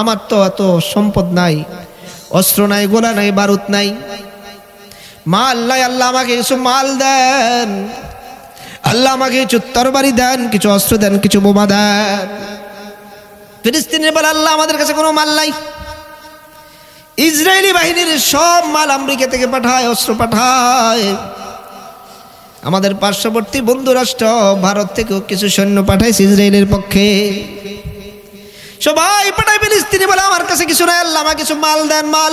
আমার তো এত সম্পদ নাই অস্ত্র নাই গোলা নাই বারুদ নাই মা আল্লাহ আল্লাহ আমাকে কিছু মাল দেন আল্লাহ আমাকে কিছু তরবারি দেন কিছু অস্ত্র দেন কিছু বোমা দেন ফিলিস্তিনের বলে আল্লাহ আমাদের কাছে কোনো মাল নাই ইসরায়েলি বাহিনীর সব মাল আমেরিকা থেকে পাঠায় অস্ত্র পাঠায় আমাদের পার্শ্ববর্তী বন্ধু রাষ্ট্র ভারত থেকেও কিছু সৈন্য পাঠাইছে ইসরায়েলের পক্ষে সবাই পাঠায় ফিলিস্তিনি বলে আমার কাছে কিছু নাই আল্লাহ আমাকে কিছু মাল দেন মাল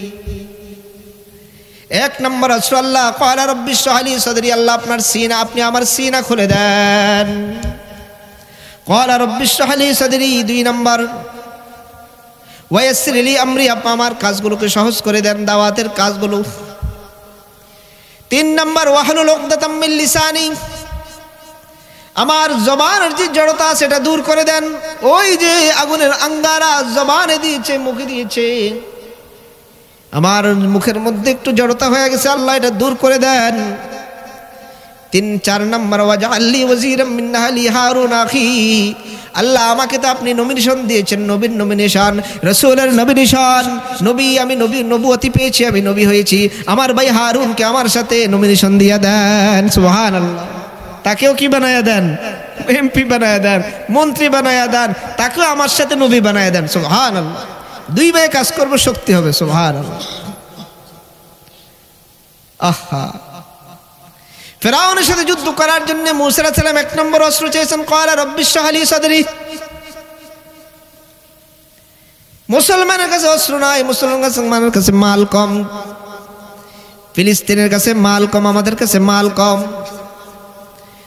এক নম্বর আসু আল্লাহ কয়লা রব্বি সোহালি সদরি আল্লাহ আপনার সিনা আপনি আমার সিনা খুলে দেন কয়লা রব্বি সোহালি সদরি দুই নম্বর আলী আমরি আপা আমার কাজগুলোকে সহজ করে দেন দাওয়াতের কাজগুলো তিন নম্বর ওয়াহলুল ওকদাতাম্মিল লিসানি আমার জবানের যে জড়তা সেটা দূর করে দেন ওই যে আগুনের আঙ্গারা জবানে দিয়েছে মুখে দিয়েছে আমার মুখের মধ্যে একটু জড়তা হয়ে গেছে আল্লাহ এটা দূর করে দেন তিন চার নম্বর আল্লি ওজির হারুন আখি আল্লাহ আমাকে তো আপনি নমিনেশন দিয়েছেন নবীর নমিনেশন রসুলের নবিনেশন নবী আমি নবী নবুয়তি পেয়েছি আমি নবী হয়েছি আমার ভাই হারুনকে আমার সাথে নমিনেশন দিয়ে দেন সুহান আল্লাহ তাকেও কি বানায় দেন এমপি বানায় দেন মন্ত্রী বানায় দেন তাকেও আমার সাথে নবী বানায় দেন সুহান আল্লাহ দুই ভাই কাজ করবো শক্তি হবে সোভার আহা ফেরাউনের সাথে যুদ্ধ করার জন্য মুসালাম এক নম্বর অস্ত্র চেয়েছেন কয়লা রব্বিশ্ব আলী সদরি মুসলমানের কাছে অস্ত্র নাই মুসলমান কাছে মানের কাছে মাল কম ফিলিস্তিনের কাছে মাল কম আমাদের কাছে মাল কম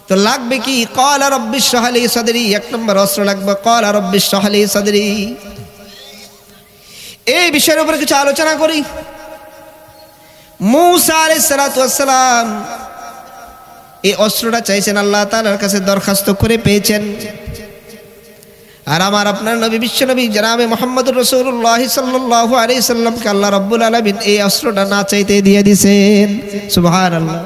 তো লাগবে কি কল আর অবিশ্ব আলী সদরি এক নম্বর অস্ত্র লাগবে কল আর অবিশ্ব আলী সদরি এই বিষয়ের উপরে কিছু আলোচনা করি মৌসা আলি সালাতাম এই অস্ত্রটা চাইছেন আল্লাহ তালার কাছে দরখাস্ত করে পেয়েছেন আর আমার আপনার নবী বিশ্ব বিশ্বনবী জানাবে মোহাম্মদ রসুল্লাহ সাল্লাহ আলি সাল্লামকে আল্লাহ রব্বুল আলমিন এই অস্ত্রটা না চাইতে দিয়ে দিছেন সুবাহ আল্লাহ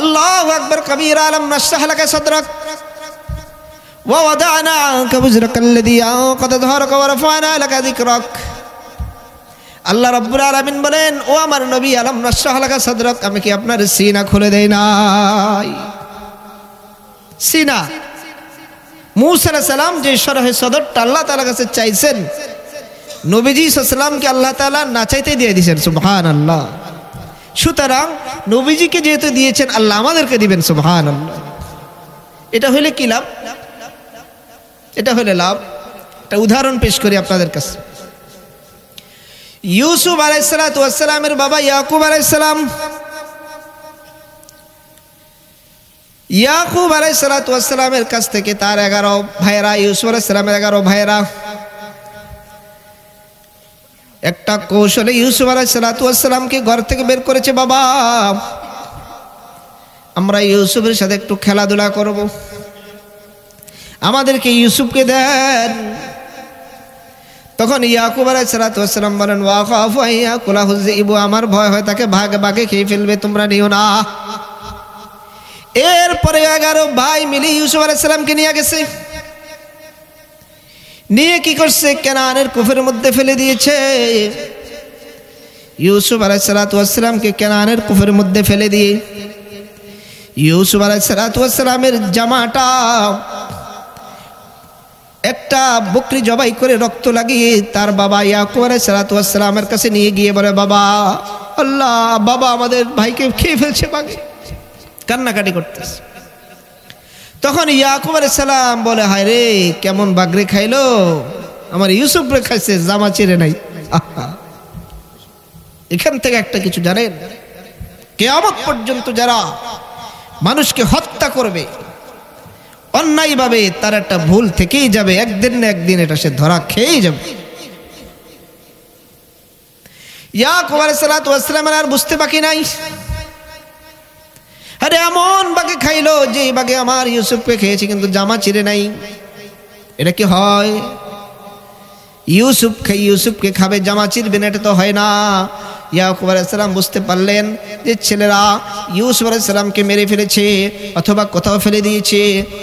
আল্লাহ আকবর কবির আলম নাসাহালাকে সদরক ووضعنا عنك وزرك الذي أنقض ظهرك ورفعنا لك ذكرك আল্লাহ রব্বুল আলমিন বলেন ও আমার নবী আলম নশাহলাকা সদরক আমি কি আপনার সিনা খুলে দেই নাই সিনা মুসাল্লাহ সালাম যে সরহে সদর আল্লাহ তালার কাছে চাইছেন নবীজি সালামকে আল্লাহ তালা না দিয়ে দিয়েছেন সুবহান আল্লাহ সুতরাং নবীজিকে যেহেতু দিয়েছেন আল্লাহ আমাদেরকে দিবেন সুবহান আল্লাহ এটা হইলে কি লাভ এটা হলে লাভ একটা উদাহরণ পেশ করি আপনাদের কাছে ইউসুফ আলাইসালামের বাবা ইয়াকুব আলাইসালাম ইয়াকুব আলাইসালামের কাছ থেকে তার এগারো ভাইরা ইউসুফ আলাইসালামের এগারো ভাইরা একটা কৌশলে ইউসুফ আলাইসালাতামকে ঘর থেকে বের করেছে বাবা আমরা ইউসুফের সাথে একটু খেলাধুলা করবো আমাদেরকে ইউসুফকে দেন তখন ইয়াকুব আলাই বলেন ইবু আমার ভয় হয় তাকে ভাগে ভাগে খেয়ে ফেলবে তোমরা নিও না এরপরে এগারো ভাই মিলে ইউসুফ আলাইসালামকে নিয়ে গেছে নিয়ে কি করছে কেনানের কুফের মধ্যে ফেলে দিয়েছে ইউসুফ আলাইসালাতামকে কেনানের কুফের মধ্যে ফেলে দিয়ে ইউসুফ আলাইসালাতামের জামাটা একটা বকরি জবাই করে রক্ত লাগিয়ে তার বাবা ইয়াকুব আসসালামের কাছে নিয়ে গিয়ে বলে বাবা আল্লাহ বাবা আমাদের ভাইকে খেয়ে ফেলছে বাঘে কান্নাকাটি করতেছে তখন ইয়াকুব সালাম বলে হায় রে কেমন বাগরে খাইলো আমার ইউসুফ রে খাইছে জামা চিরে নাই এখান থেকে একটা কিছু জানেন কেয়ামত পর্যন্ত যারা মানুষকে হত্যা করবে অন্যায়ভাবে তার একটা ভুল থেকেই যাবে একদিন না একদিন এটা সে ধরা খেয়েই যাবে ইয়াকুব আলাইসালাতামের আর বুঝতে বাকি নাই আরে এমন বাগে খাইলো যে বাগে আমার ইউসুফকে খেয়েছে কিন্তু জামা চিরে নাই এটা কি হয় ইউসুফ ইউসুফকে খাবে জামা চিরবে না এটা তো হয় না ইয়াকুব আলাইসালাম বুঝতে পারলেন যে ছেলেরা ইউসুফ আলাইসালামকে মেরে ফেলেছে অথবা কোথাও ফেলে দিয়েছে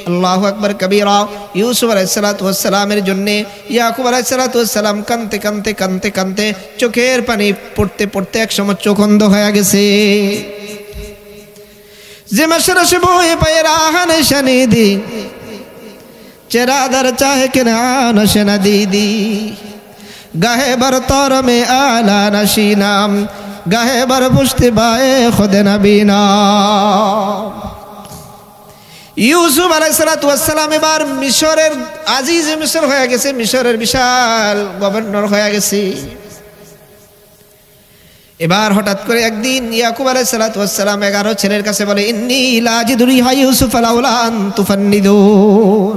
আল্লাহ আকবর কবিরা ইউসুফ আলাইসালাতামের জন্যে ইয়াকুব আলাইসালাতাম কানতে কানতে কানতে কানতে চোখের পানি পড়তে পড়তে একসময় চোখ অন্ধ হয়ে গেছে যে মাসের আসে বই পায়ের আহানে শানি দি চেরাদার চাহে কেনা নসেনা দিদি গাহে বার তর মে আলা নাশি নাম গাহে বার বুঝতে বায়ে খোদে নবীনা ইউসুফ আলাইসালাতাম এবার মিশরের আজিজ মিশর হয়ে গেছে মিশরের বিশাল গভর্নর হয়ে গেছে এবার হঠাৎ করে একদিন ইয়াকুব সালাতাম এগারো ছেলের কাছে বলে ইন্নি লাজিদুরি হাই ইউসুফ আলাউলান তুফান্নিদুন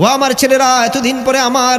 ও আমার ছেলেরা এতদিন পরে আমার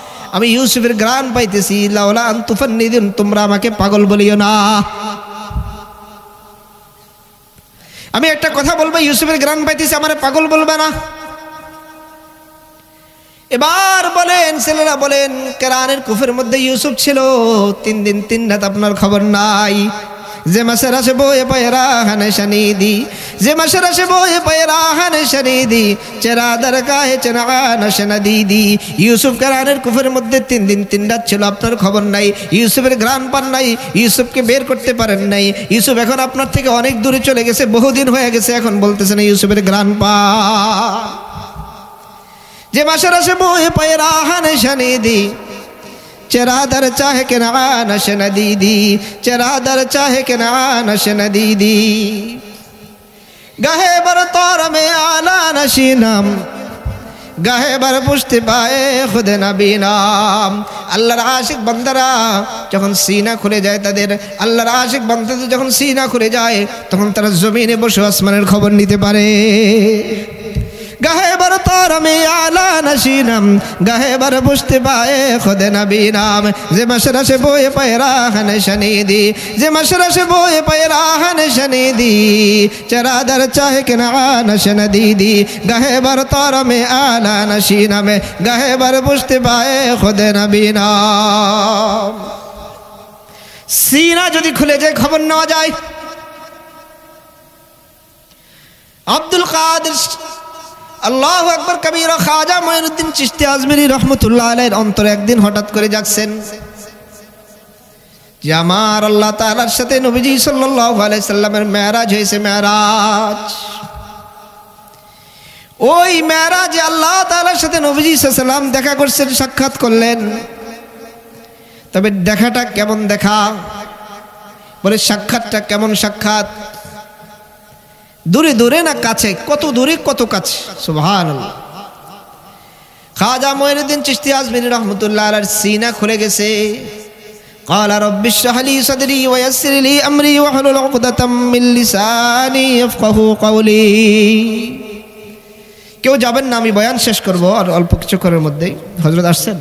আমি ইউসুফের গ্রাম পাইতেছি লাউলা তুফান নিদিন তোমরা আমাকে পাগল বলিও না আমি একটা কথা বলবো ইউসুফের গ্রাম পাইতেছি আমার পাগল বলবে না এবার বলেন ছেলেরা বলেন কেরানের কুফের মধ্যে ইউসুফ ছিল তিন দিন তিন রাত আপনার খবর নাই যে মাসের আসে বয়ে পায়রা হান দি যে মাসের আসে বয়ে পায়রা হান দি চেরা দরগাহে চেরা নশন দিদি ইউসুফ কারানের কুফের মধ্যে তিন দিন তিন রাত ছিল আপনার খবর নাই ইউসুফের গ্রাম পান নাই ইউসুফকে বের করতে পারেন নাই ইউসুফ এখন আপনার থেকে অনেক দূরে চলে গেছে বহুদিন হয়ে গেছে এখন বলতেছে না ইউসুফের গ্রাম পা যে মাসের আসে বয়ে পায়রা হান দি चरा চাহে কে না নশ नश न চাহে কে না নশ के গহে বর তোর মে আলা बर तौर में গাহে পায়ে খুদ নাবি নাম আল্লাহর আশিক বান্দারা যখন সিনা খুলে যায় তাদের আল্লাহর আশিক বান্দাদের যখন সিনা খুলে যায় তখন তারা জমিনে বসে আসমানের খবর নিতে পারে تارم یا لا نشینم گہے بر پشت بائے خود نبی نام زی مشرش بوئے پیراہن شنیدی نشنی زی مشرش بوئے پیراہن شنیدی نشنی چرا در چاہ کنعا نشن دی دی گہے بر تارم یا لا نشینم گہے بر پشت بائے خود نبی نام سینہ جو دی کھلے جائے خبر نہ جائے عبدالقادر আল্লাহ আকবর কবির খাজা মঈনুদ্দিন চিস্তি আজমিরি রহমতুল্লাহ আলের অন্তর একদিন হঠাৎ করে যাচ্ছেন যে আমার আল্লাহ তালার সাথে নবীজি সাল্লাহ আলাইসাল্লামের মেয়ারাজ হয়েছে মেয়ারাজ ওই যে আল্লাহ তালার সাথে নবীজি সাল্লাম দেখা করছেন সাক্ষাৎ করলেন তবে দেখাটা কেমন দেখা বলে সাক্ষাৎটা কেমন সাক্ষাৎ দূরে দূরে না কাছে কত দূরে কত কাছে সুভান খাজা মহিনুদ্দিন চিস্তি আজমির রহমতুল্লাহ আলার সিনা খুলে গেছে قال رب اشرح لي صدري ويسر لي امري واحلل عقدة من لساني يفقهوا قولي কেউ যাবেন না আমি বয়ান শেষ করব আর অল্প কিছুক্ষণের মধ্যেই হজরত আসছেন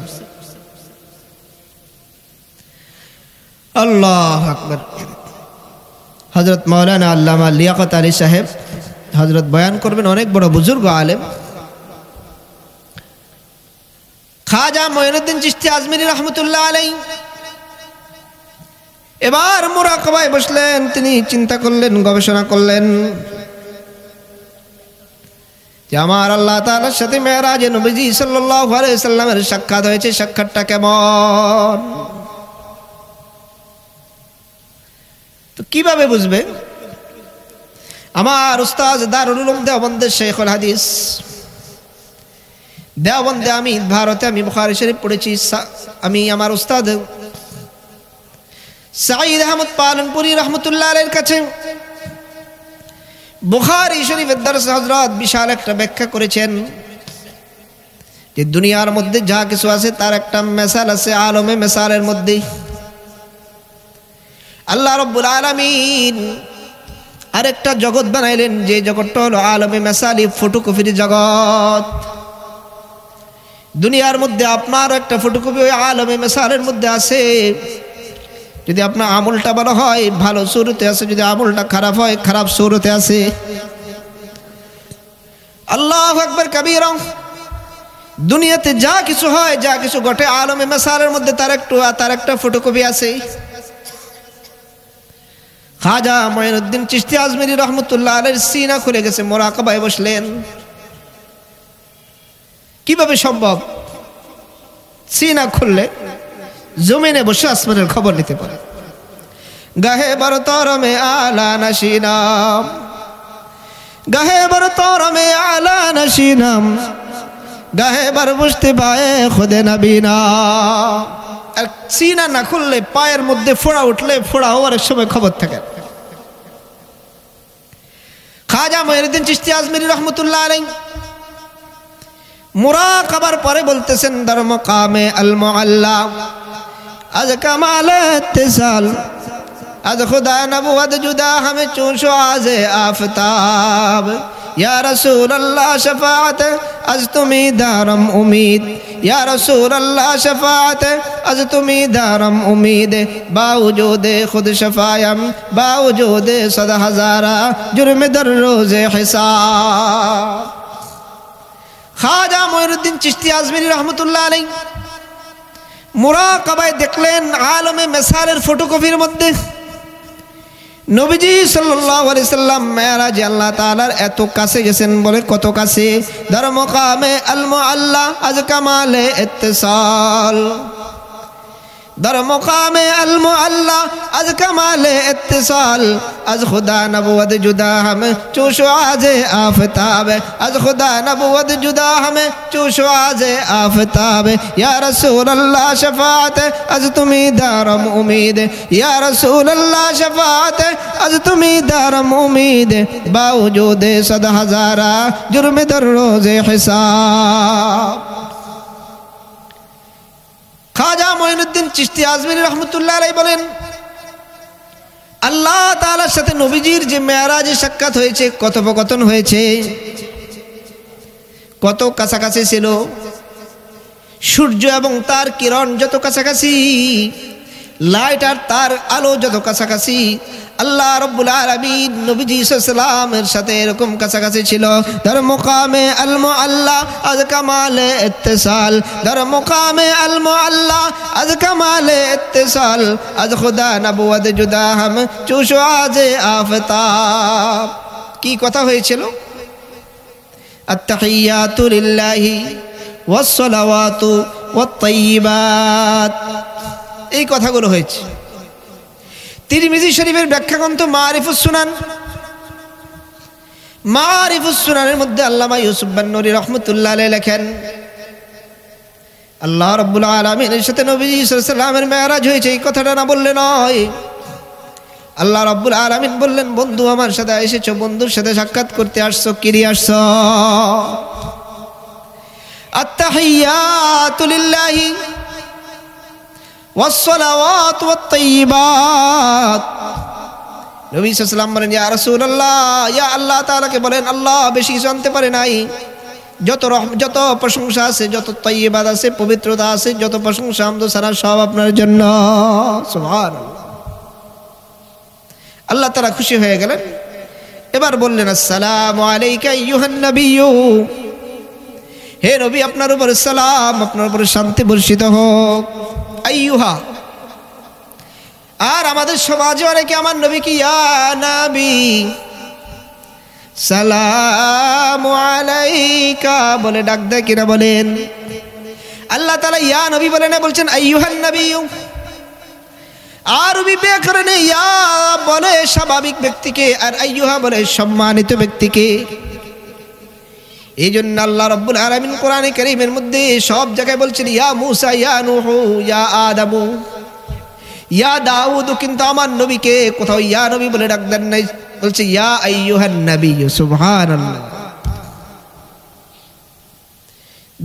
আল্লাহ আকবর হজরত মৌলানা আল্লামা লিয়াকত আলী সাহেব হজরত বয়ান করবেন অনেক বড় বুজুর্গ আলেম খাজা ময়নুদ্দিন চিস্তি আজমির রহমতুল্লাহ আলাই এবার মোরাকবায় বসলেন তিনি চিন্তা করলেন গবেষণা করলেন যে আমার আল্লাহ তালার সাথে মেয়েরাজ নবীজি সাল্লাহ সাল্লামের সাক্ষাৎ হয়েছে সাক্ষাৎটা কেমন তো কিভাবে বুঝবে আমার উস্তাজ দারুল উলুম দেওবন্দে শেখুল হাদিস দেওবন্দে আমি ভারতে আমি বুখারি শরীফ পড়েছি আমি আমার উস্তাদ সাঈদ আহমদ পালনপুরি রহমতুল্লাহ এর কাছে বুখারি শরীফের দর্শ হজরত বিশাল একটা ব্যাখ্যা করেছেন যে দুনিয়ার মধ্যে যা কিছু আছে তার একটা মেসাল আছে আলমে মেসালের মধ্যেই আল্লাহ রব্বুল আলমিন আরেকটা জগৎ বানাইলেন যে জগৎটা হলো আলমে মেসালি ফটোকপির জগৎ দুনিয়ার মধ্যে আপনার একটা ফটোকপি ওই আলমে মেসালের মধ্যে আছে যদি আপনার আমলটা ভালো হয় ভালো সুরতে আছে যদি আমলটা খারাপ হয় খারাপ সুরতে আছে আল্লাহ আকবর কবির দুনিয়াতে যা কিছু হয় যা কিছু ঘটে আলমে মেসালের মধ্যে তার একটু তার একটা ফটোকপি আছে খাজা ময়নুদ্দিন চিস্তি আজমেরি রহমতুল্লাহ আলের সিনা খুলে গেছে মোরাকবায় বসলেন কিভাবে সম্ভব সিনা খুললে জমিনে বসে আসমানের খবর নিতে পারে গাহে বর তরমে আলা নাম গাহে বর তরমে আলা নাম গাহে বর বুঝতে পায়ে খুদে নবীনা চিনা না খুললে পায়ের মধ্যে ফোড়া উঠলে ফোড়া হওয়ার সময় খবর থাকে খাজা মহিরুদ্দিন চিস্তি আজমির রহমতুল্লাহ আলাই মোরা খাবার পরে বলতেছেন ধর্ম কামে আলম আল্লাহ আজ কামাল তেসাল আজ খুদা নবু আদ জুদা হামে চুষো আজে আফতাব یا رسول اللہ شفاعت از تمی دارم امید یا رسول اللہ شفاعت از تمی دارم امید باوجود خود شفایم باوجود صد ہزارہ جرم در روز حساب خاجہ مہر الدین چشتی عزمیر رحمت اللہ علیہ مراقبہ دکلین عالم مثال فوٹو کو فیرمت دے নবীজি সাল্লি সাল্লাম মেয়ারাজ আল্লাহ তালার এত কাছে গেছেন বলে কত কাছে ধর্মকামে আলম আল্লাহ আজ কামালে এত্তেসাল در مقام اللہ از کمال اتصال از خدا نبود جدا ہمیں چوشو آز آفتاب از خدا نبود جدا ہمیں چوشو آز آفتاب یا رسول اللہ شفاعت از تمہیں دارم امید یا رسول اللہ شفاعت از تمہیں دارم امید باوجود صد ہزارہ جرم در روز حساب চিস্তি আজমির রহমতুল্লাহ আলাই বলেন আল্লাহ তালার সাথে নবীজির যে যে সাক্ষাৎ হয়েছে কথোপকথন হয়েছে কত কাছাকাছি ছিল সূর্য এবং তার কিরণ যত কাছাকাছি লাইট আর তার আলো যত কাছাকাছি আল্লাহ রব্বুল আলমিন নবীজি ইসলামের সাথে এরকম কাছাকাছি ছিল ধর মোকামে আলম আল্লাহ আজ কামালে এত্তেসাল ধর মোকামে আলম আল্লাহ আজ কামালে এত্তেসাল আজ খুদা নবুয়াদ জুদা হাম চুশো আজ আফতাব কি কথা হয়েছিল আত্তাহিয়াতুলিল্লাহি ওয়াসসালাওয়াতু ওয়াত তাইয়্যিবাত এই কথাগুলো হয়েছে তিরমিজি শরীফের ব্যাখ্যাগ্রন্থ মারিফুস সুনান মারিফুস সুনানের মধ্যে আল্লামা ইউসুফবান্নরি রহমতুল্লাহ লেখেন আল্লাহ রব্বুল আলমিনের সাথে নবীজি সাল্লামের মেয়ারাজ হয়েছে এই কথাটা না বললে নয় আল্লাহ রব্বুল আলমিন বললেন বন্ধু আমার সাথে এসেছো বন্ধুর সাথে সাক্ষাৎ করতে আসছো কিরি আসছ আত্মাহিয়া তুলিল্লাহি والصلوات والطيبات নবী সাল্লাম বলেন ইয়া আল্লাহ বলেন আল্লাহ বেশি নাই যত যত আছে যত সারা আপনার জন্য আল্লাহ তারা খুশি হয়ে গেলেন এবার বললেন আসসালাম আলাইকা ইউহান নবী হে নবী আপনার উপরে সালাম আপনার উপরে শান্তি বর্ষিত হোক আইয়ুহা আর আমাদের সমাজে অনেকে আমার নবী কি নাবি সালাম আলাইকা বলে ডাক দেয় কিনা বলেন আল্লাহ তালা ইয়া নবী বলে না বলছেন আইয়ুহান নবী আর বিবে করে ইয়া বলে স্বাভাবিক ব্যক্তিকে আর আইয়ুহা বলে সম্মানিত ব্যক্তিকে এই জন্য আল্লাহ রব্বুল আলমিন কোরআনে করিমের মধ্যে সব জায়গায় বলছেন ইয়া মুসা ইয়া নুহু ইয়া আদামু ইয়া দাউদ কিন্তু আমার নবীকে কোথাও ইয়া নবী বলে ডাক দেন নাই বলছে ইয়া আইয়ুহান নবী সুবহানাল্লাহ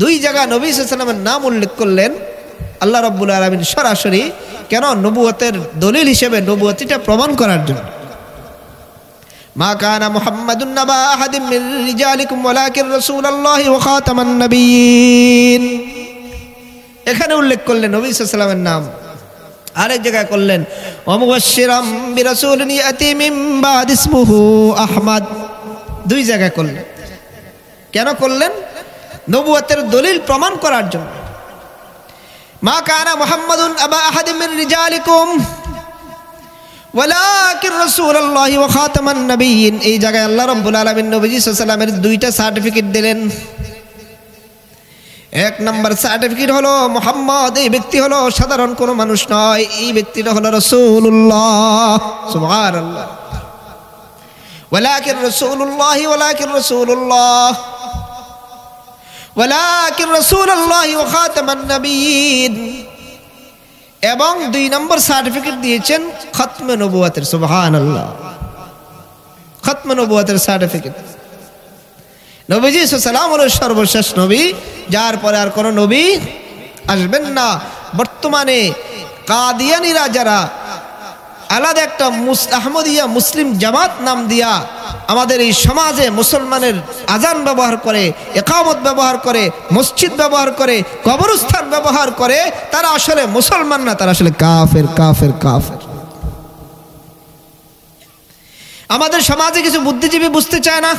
দুই জায়গা নবী সাল্লামের নাম উল্লেখ করলেন আল্লাহ রব্বুল আলমিন সরাসরি কেন নবুয়তের দলিল হিসেবে নবুয়তিটা প্রমাণ করার জন্য ما كان محمد نبا أحد من رجالكم ولكن رسول الله وخاتم এখানে উল্লেখ করলেন নবী নাম আরেক জায়গায় করলেন অমুবশিরাম বিরাসুলিন ইয়াতি মিন দুই জায়গায় করলেন কেন করলেন নবুয়তের দলিল প্রমাণ করার জন্য মা কানা মুহাম্মাদুন আবা আহাদিমিন রিজালিকুম ওয়ালাকির রাসূলুল্লাহ ওয়া খাতামান নাবিয়িন এই জায়গায় আল্লাহ রাব্বুল আলামিন নবীজি সাল্লাল্লাহু দুইটা সার্টিফিকেট দিলেন এক নম্বর সার্টিফিকেট হলো মোহাম্মদ এই ব্যক্তি হলো সাধারণ কোনো মানুষ নয় এই ব্যক্তিটা হলো রসুল্লাহ সুবহানাল্লাহ ওয়ালাকির রাসূলুল্লাহ ওয়ালাকির রাসূলুল্লাহ ওয়ালাকির রাসূলুল্লাহ ওয়া খাতামান নাবিয়িন এবং দুই নম্বর সার্টিফিকেট দিয়েছেন খতমে নবুয়াতের সুবহান আল্লাহ খতমে নবুয়াতের সার্টিফিকেট নবীজি সালাম হল সর্বশেষ নবী যার পরে আর কোনো নবী আসবেন না বর্তমানে কাদিয়ানিরা যারা আলাদা একটা আহমদিয়া মুসলিম জামাত নাম দিয়া আমাদের এই সমাজে মুসলমানের আজান ব্যবহার করে একামত ব্যবহার করে মসজিদ ব্যবহার করে কবরস্থান ব্যবহার করে তারা আসলে মুসলমান না তারা আসলে কাফের কাফের কাফের আমাদের সমাজে কিছু বুদ্ধিজীবী বুঝতে চায় না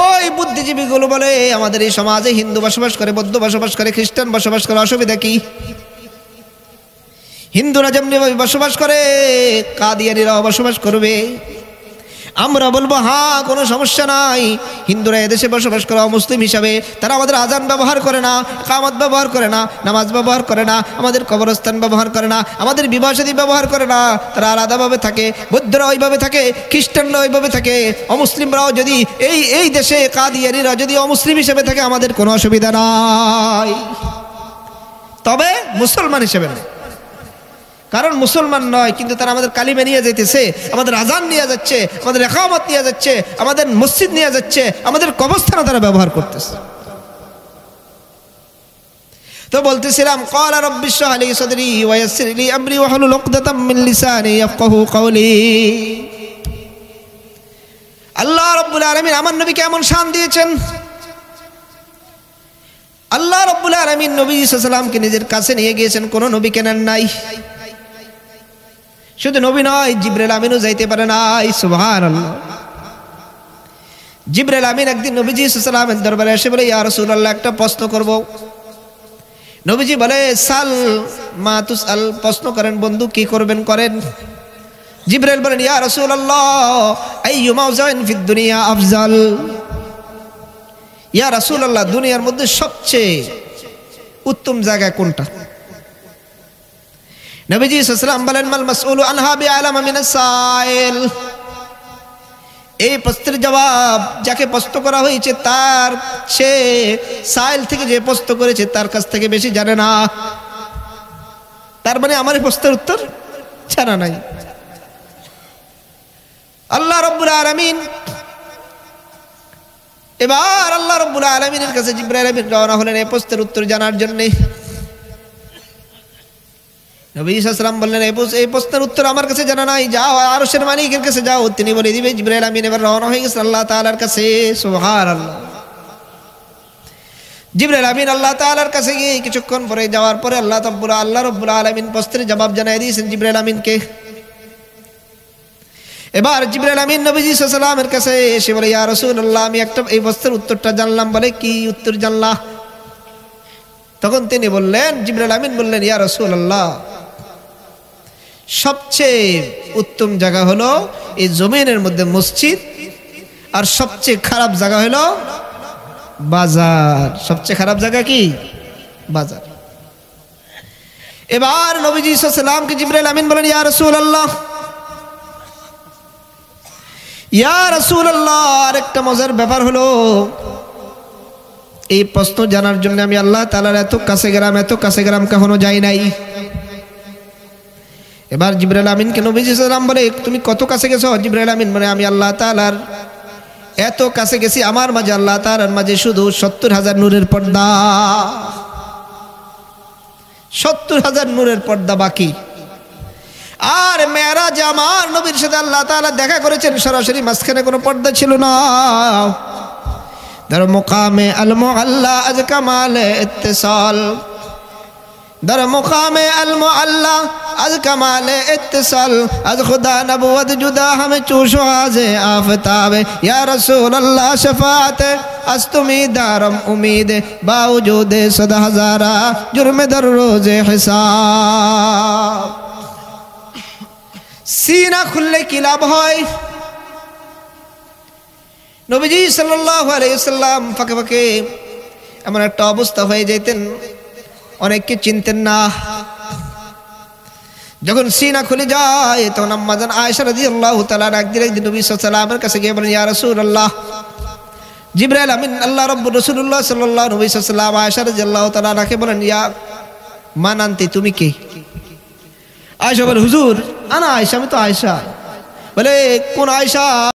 ওই বুদ্ধিজীবীগুলো বলে আমাদের এই সমাজে হিন্দু বসবাস করে বৌদ্ধ বসবাস করে খ্রিস্টান বসবাস করে অসুবিধা কি হিন্দুরা যেমনি বসবাস করে কাদিয়ানিরাও বসবাস করবে আমরা বলবো হা কোনো সমস্যা নাই হিন্দুরা এদেশে বসবাস করা মুসলিম হিসাবে তারা আমাদের আজান ব্যবহার করে না কামাত ব্যবহার করে না নামাজ ব্যবহার করে না আমাদের কবরস্থান ব্যবহার করে না আমাদের বিবাহসাদী ব্যবহার করে না তারা আলাদাভাবে থাকে বৌদ্ধরা ওইভাবে থাকে খ্রিস্টানরা ওইভাবে থাকে অমুসলিমরাও যদি এই এই দেশে কাদিয়ারিরা যদি অমুসলিম হিসেবে থাকে আমাদের কোনো অসুবিধা নাই তবে মুসলমান হিসেবে নয় কারণ মুসলমান নয় কিন্তু তারা আমাদের কালিমে নিয়ে যেতেছে আমাদের আজান নিয়ে যাচ্ছে আমাদের একামত নিয়ে যাচ্ছে আমাদের মসজিদ নিয়ে যাচ্ছে আমাদের কবস্থানও তারা ব্যবহার করতেছে তো বলতেছিলাম কল আর আল্লাহ রব্বুল আলামিন আমার নবীকে এমন শান দিয়েছেন আল্লাহ রব্বুল আলামিন নবী সাল্লামকে নিজের কাছে নিয়ে গিয়েছেন কোন নবী কেনার নাই শুধু নবী নয় জিব্রেল আমিনও যাইতে পারে নাই সুবহানাল্লাহ জিব্রেল আমিন একদিন নবীজি সুসালামের দরবারে এসে বলে ইয়া রাসূলুল্লাহ একটা প্রশ্ন করব নবীজি বলে সাল মা তুস আল প্রশ্ন করেন বন্ধু কি করবেন করেন জিব্রাইল বলেন ইয়া রাসূলুল্লাহ আইয়ু মাউজাইন ফিদ দুনিয়া আফজাল ইয়া রাসূলুল্লাহ দুনিয়ার মধ্যে সবচেয়ে উত্তম জায়গা কোনটা নবীজি সাল্লাম বলেন মাল মাসউল আনহা বি আলাম মিন আসাইল এই প্রশ্নের জবাব যাকে প্রশ্ন করা হয়েছে তার সে সাইল থেকে যে প্রশ্ন করেছে তার কাছ থেকে বেশি জানে না তার মানে আমার প্রশ্নের উত্তর জানা নাই আল্লাহ রব্বুল আলামিন এবার আল্লাহ রব্বুল আলামিনের কাছে জিব্রাহ রওনা হলেন এই প্রশ্নের উত্তর জানার জন্যে নবী ইসালাম বললেন এই প্রশ্নের উত্তর আমার কাছে জানা নাই যাও আরশের মালিকের কাছে যাও তিনি বলে দিবে জিব্রাইল আমিন এবার রওনা হয়ে গেছে আল্লাহ তালার কাছে সোহার আল্লাহ জিবরাইল আমিন আল্লাহ তালার কাছে গিয়ে কিছুক্ষণ পরে যাওয়ার পরে আল্লাহ তব্বুল আল্লাহ রব্বুল আলমিন প্রশ্নের জবাব জানাই দিয়েছেন জিবরাইল আমিনকে এবার জিবরাইল আমিন নবীজি সাল্লামের কাছে এসে বলে ইয়া রসুল আল্লাহ আমি একটা এই প্রশ্নের উত্তরটা জানলাম বলে কি উত্তর জানলা তখন তিনি বললেন জিবরাইল আমিন বললেন ইয়া রসুল আল্লাহ সবচেয়ে উত্তম জায়গা হলো এই জমিনের মধ্যে মসজিদ আর সবচেয়ে খারাপ জায়গা হলো বাজার সবচেয়ে খারাপ জায়গা কি বাজার এবার নবীজি সালামকে জিব্রাইল আমিন বলেন ইয়া রসুল আল্লাহ ইয়া রসুল আল্লাহ আরেকটা মজার ব্যাপার হলো এই প্রশ্ন জানার জন্য আমি আল্লাহ তালার এত কাছে গ্রাম এত কাছে গ্রাম কখনো যাই নাই এবার জিব্রাইল আমিন কেন সাল্লাম বলে তুমি কত কাছে গেছো জিব্রাইল আমিন বলে আমি আল্লাহ তালার এত কাছে গেছি আমার মাঝে আল্লাহ তালার মাঝে শুধু সত্তর হাজার নূরের পর্দা সত্তর হাজার নূরের পর্দা বাকি আর মেয়েরা যে আমার নবীর সাথে আল্লাহ তালা দেখা করেছেন সরাসরি মাঝখানে কোনো পর্দা ছিল না ধরো মোকামে আলমো আল্লাহ আজ কামালে সাল در مقام المعلا از کمال اتصال از خدا نبوت جدا ہم چوش آز آفتاب یا رسول اللہ شفاعت از تمی دارم امید باوجود صد ہزارہ جرم در روز حساب سینہ کھلے کی لاب ہوئی نبی جی صلی اللہ علیہ وسلم فکر فکر امنا ٹاپ اس طفعے جیتن অনেককে চিনতেন না যখন সিনা খুলে যায় তখন আম্মাজান আয়সা রাজি আল্লাহ তালার একদিন একদিন নবী সাল্লামের কাছে গিয়ে বলেন ইয়া রসুল আল্লাহ জিব্রাইল আমিন আল্লাহ রব রসুল্লাহ সাল্লাহ নবী সাল্লাম আয়সা রাজি আল্লাহ তালা রাখে বলেন ইয়া মান আনতে তুমি কে আয়সা বলে হুজুর আনা আয়সা আমি তো আয়সা বলে কোন আয়সা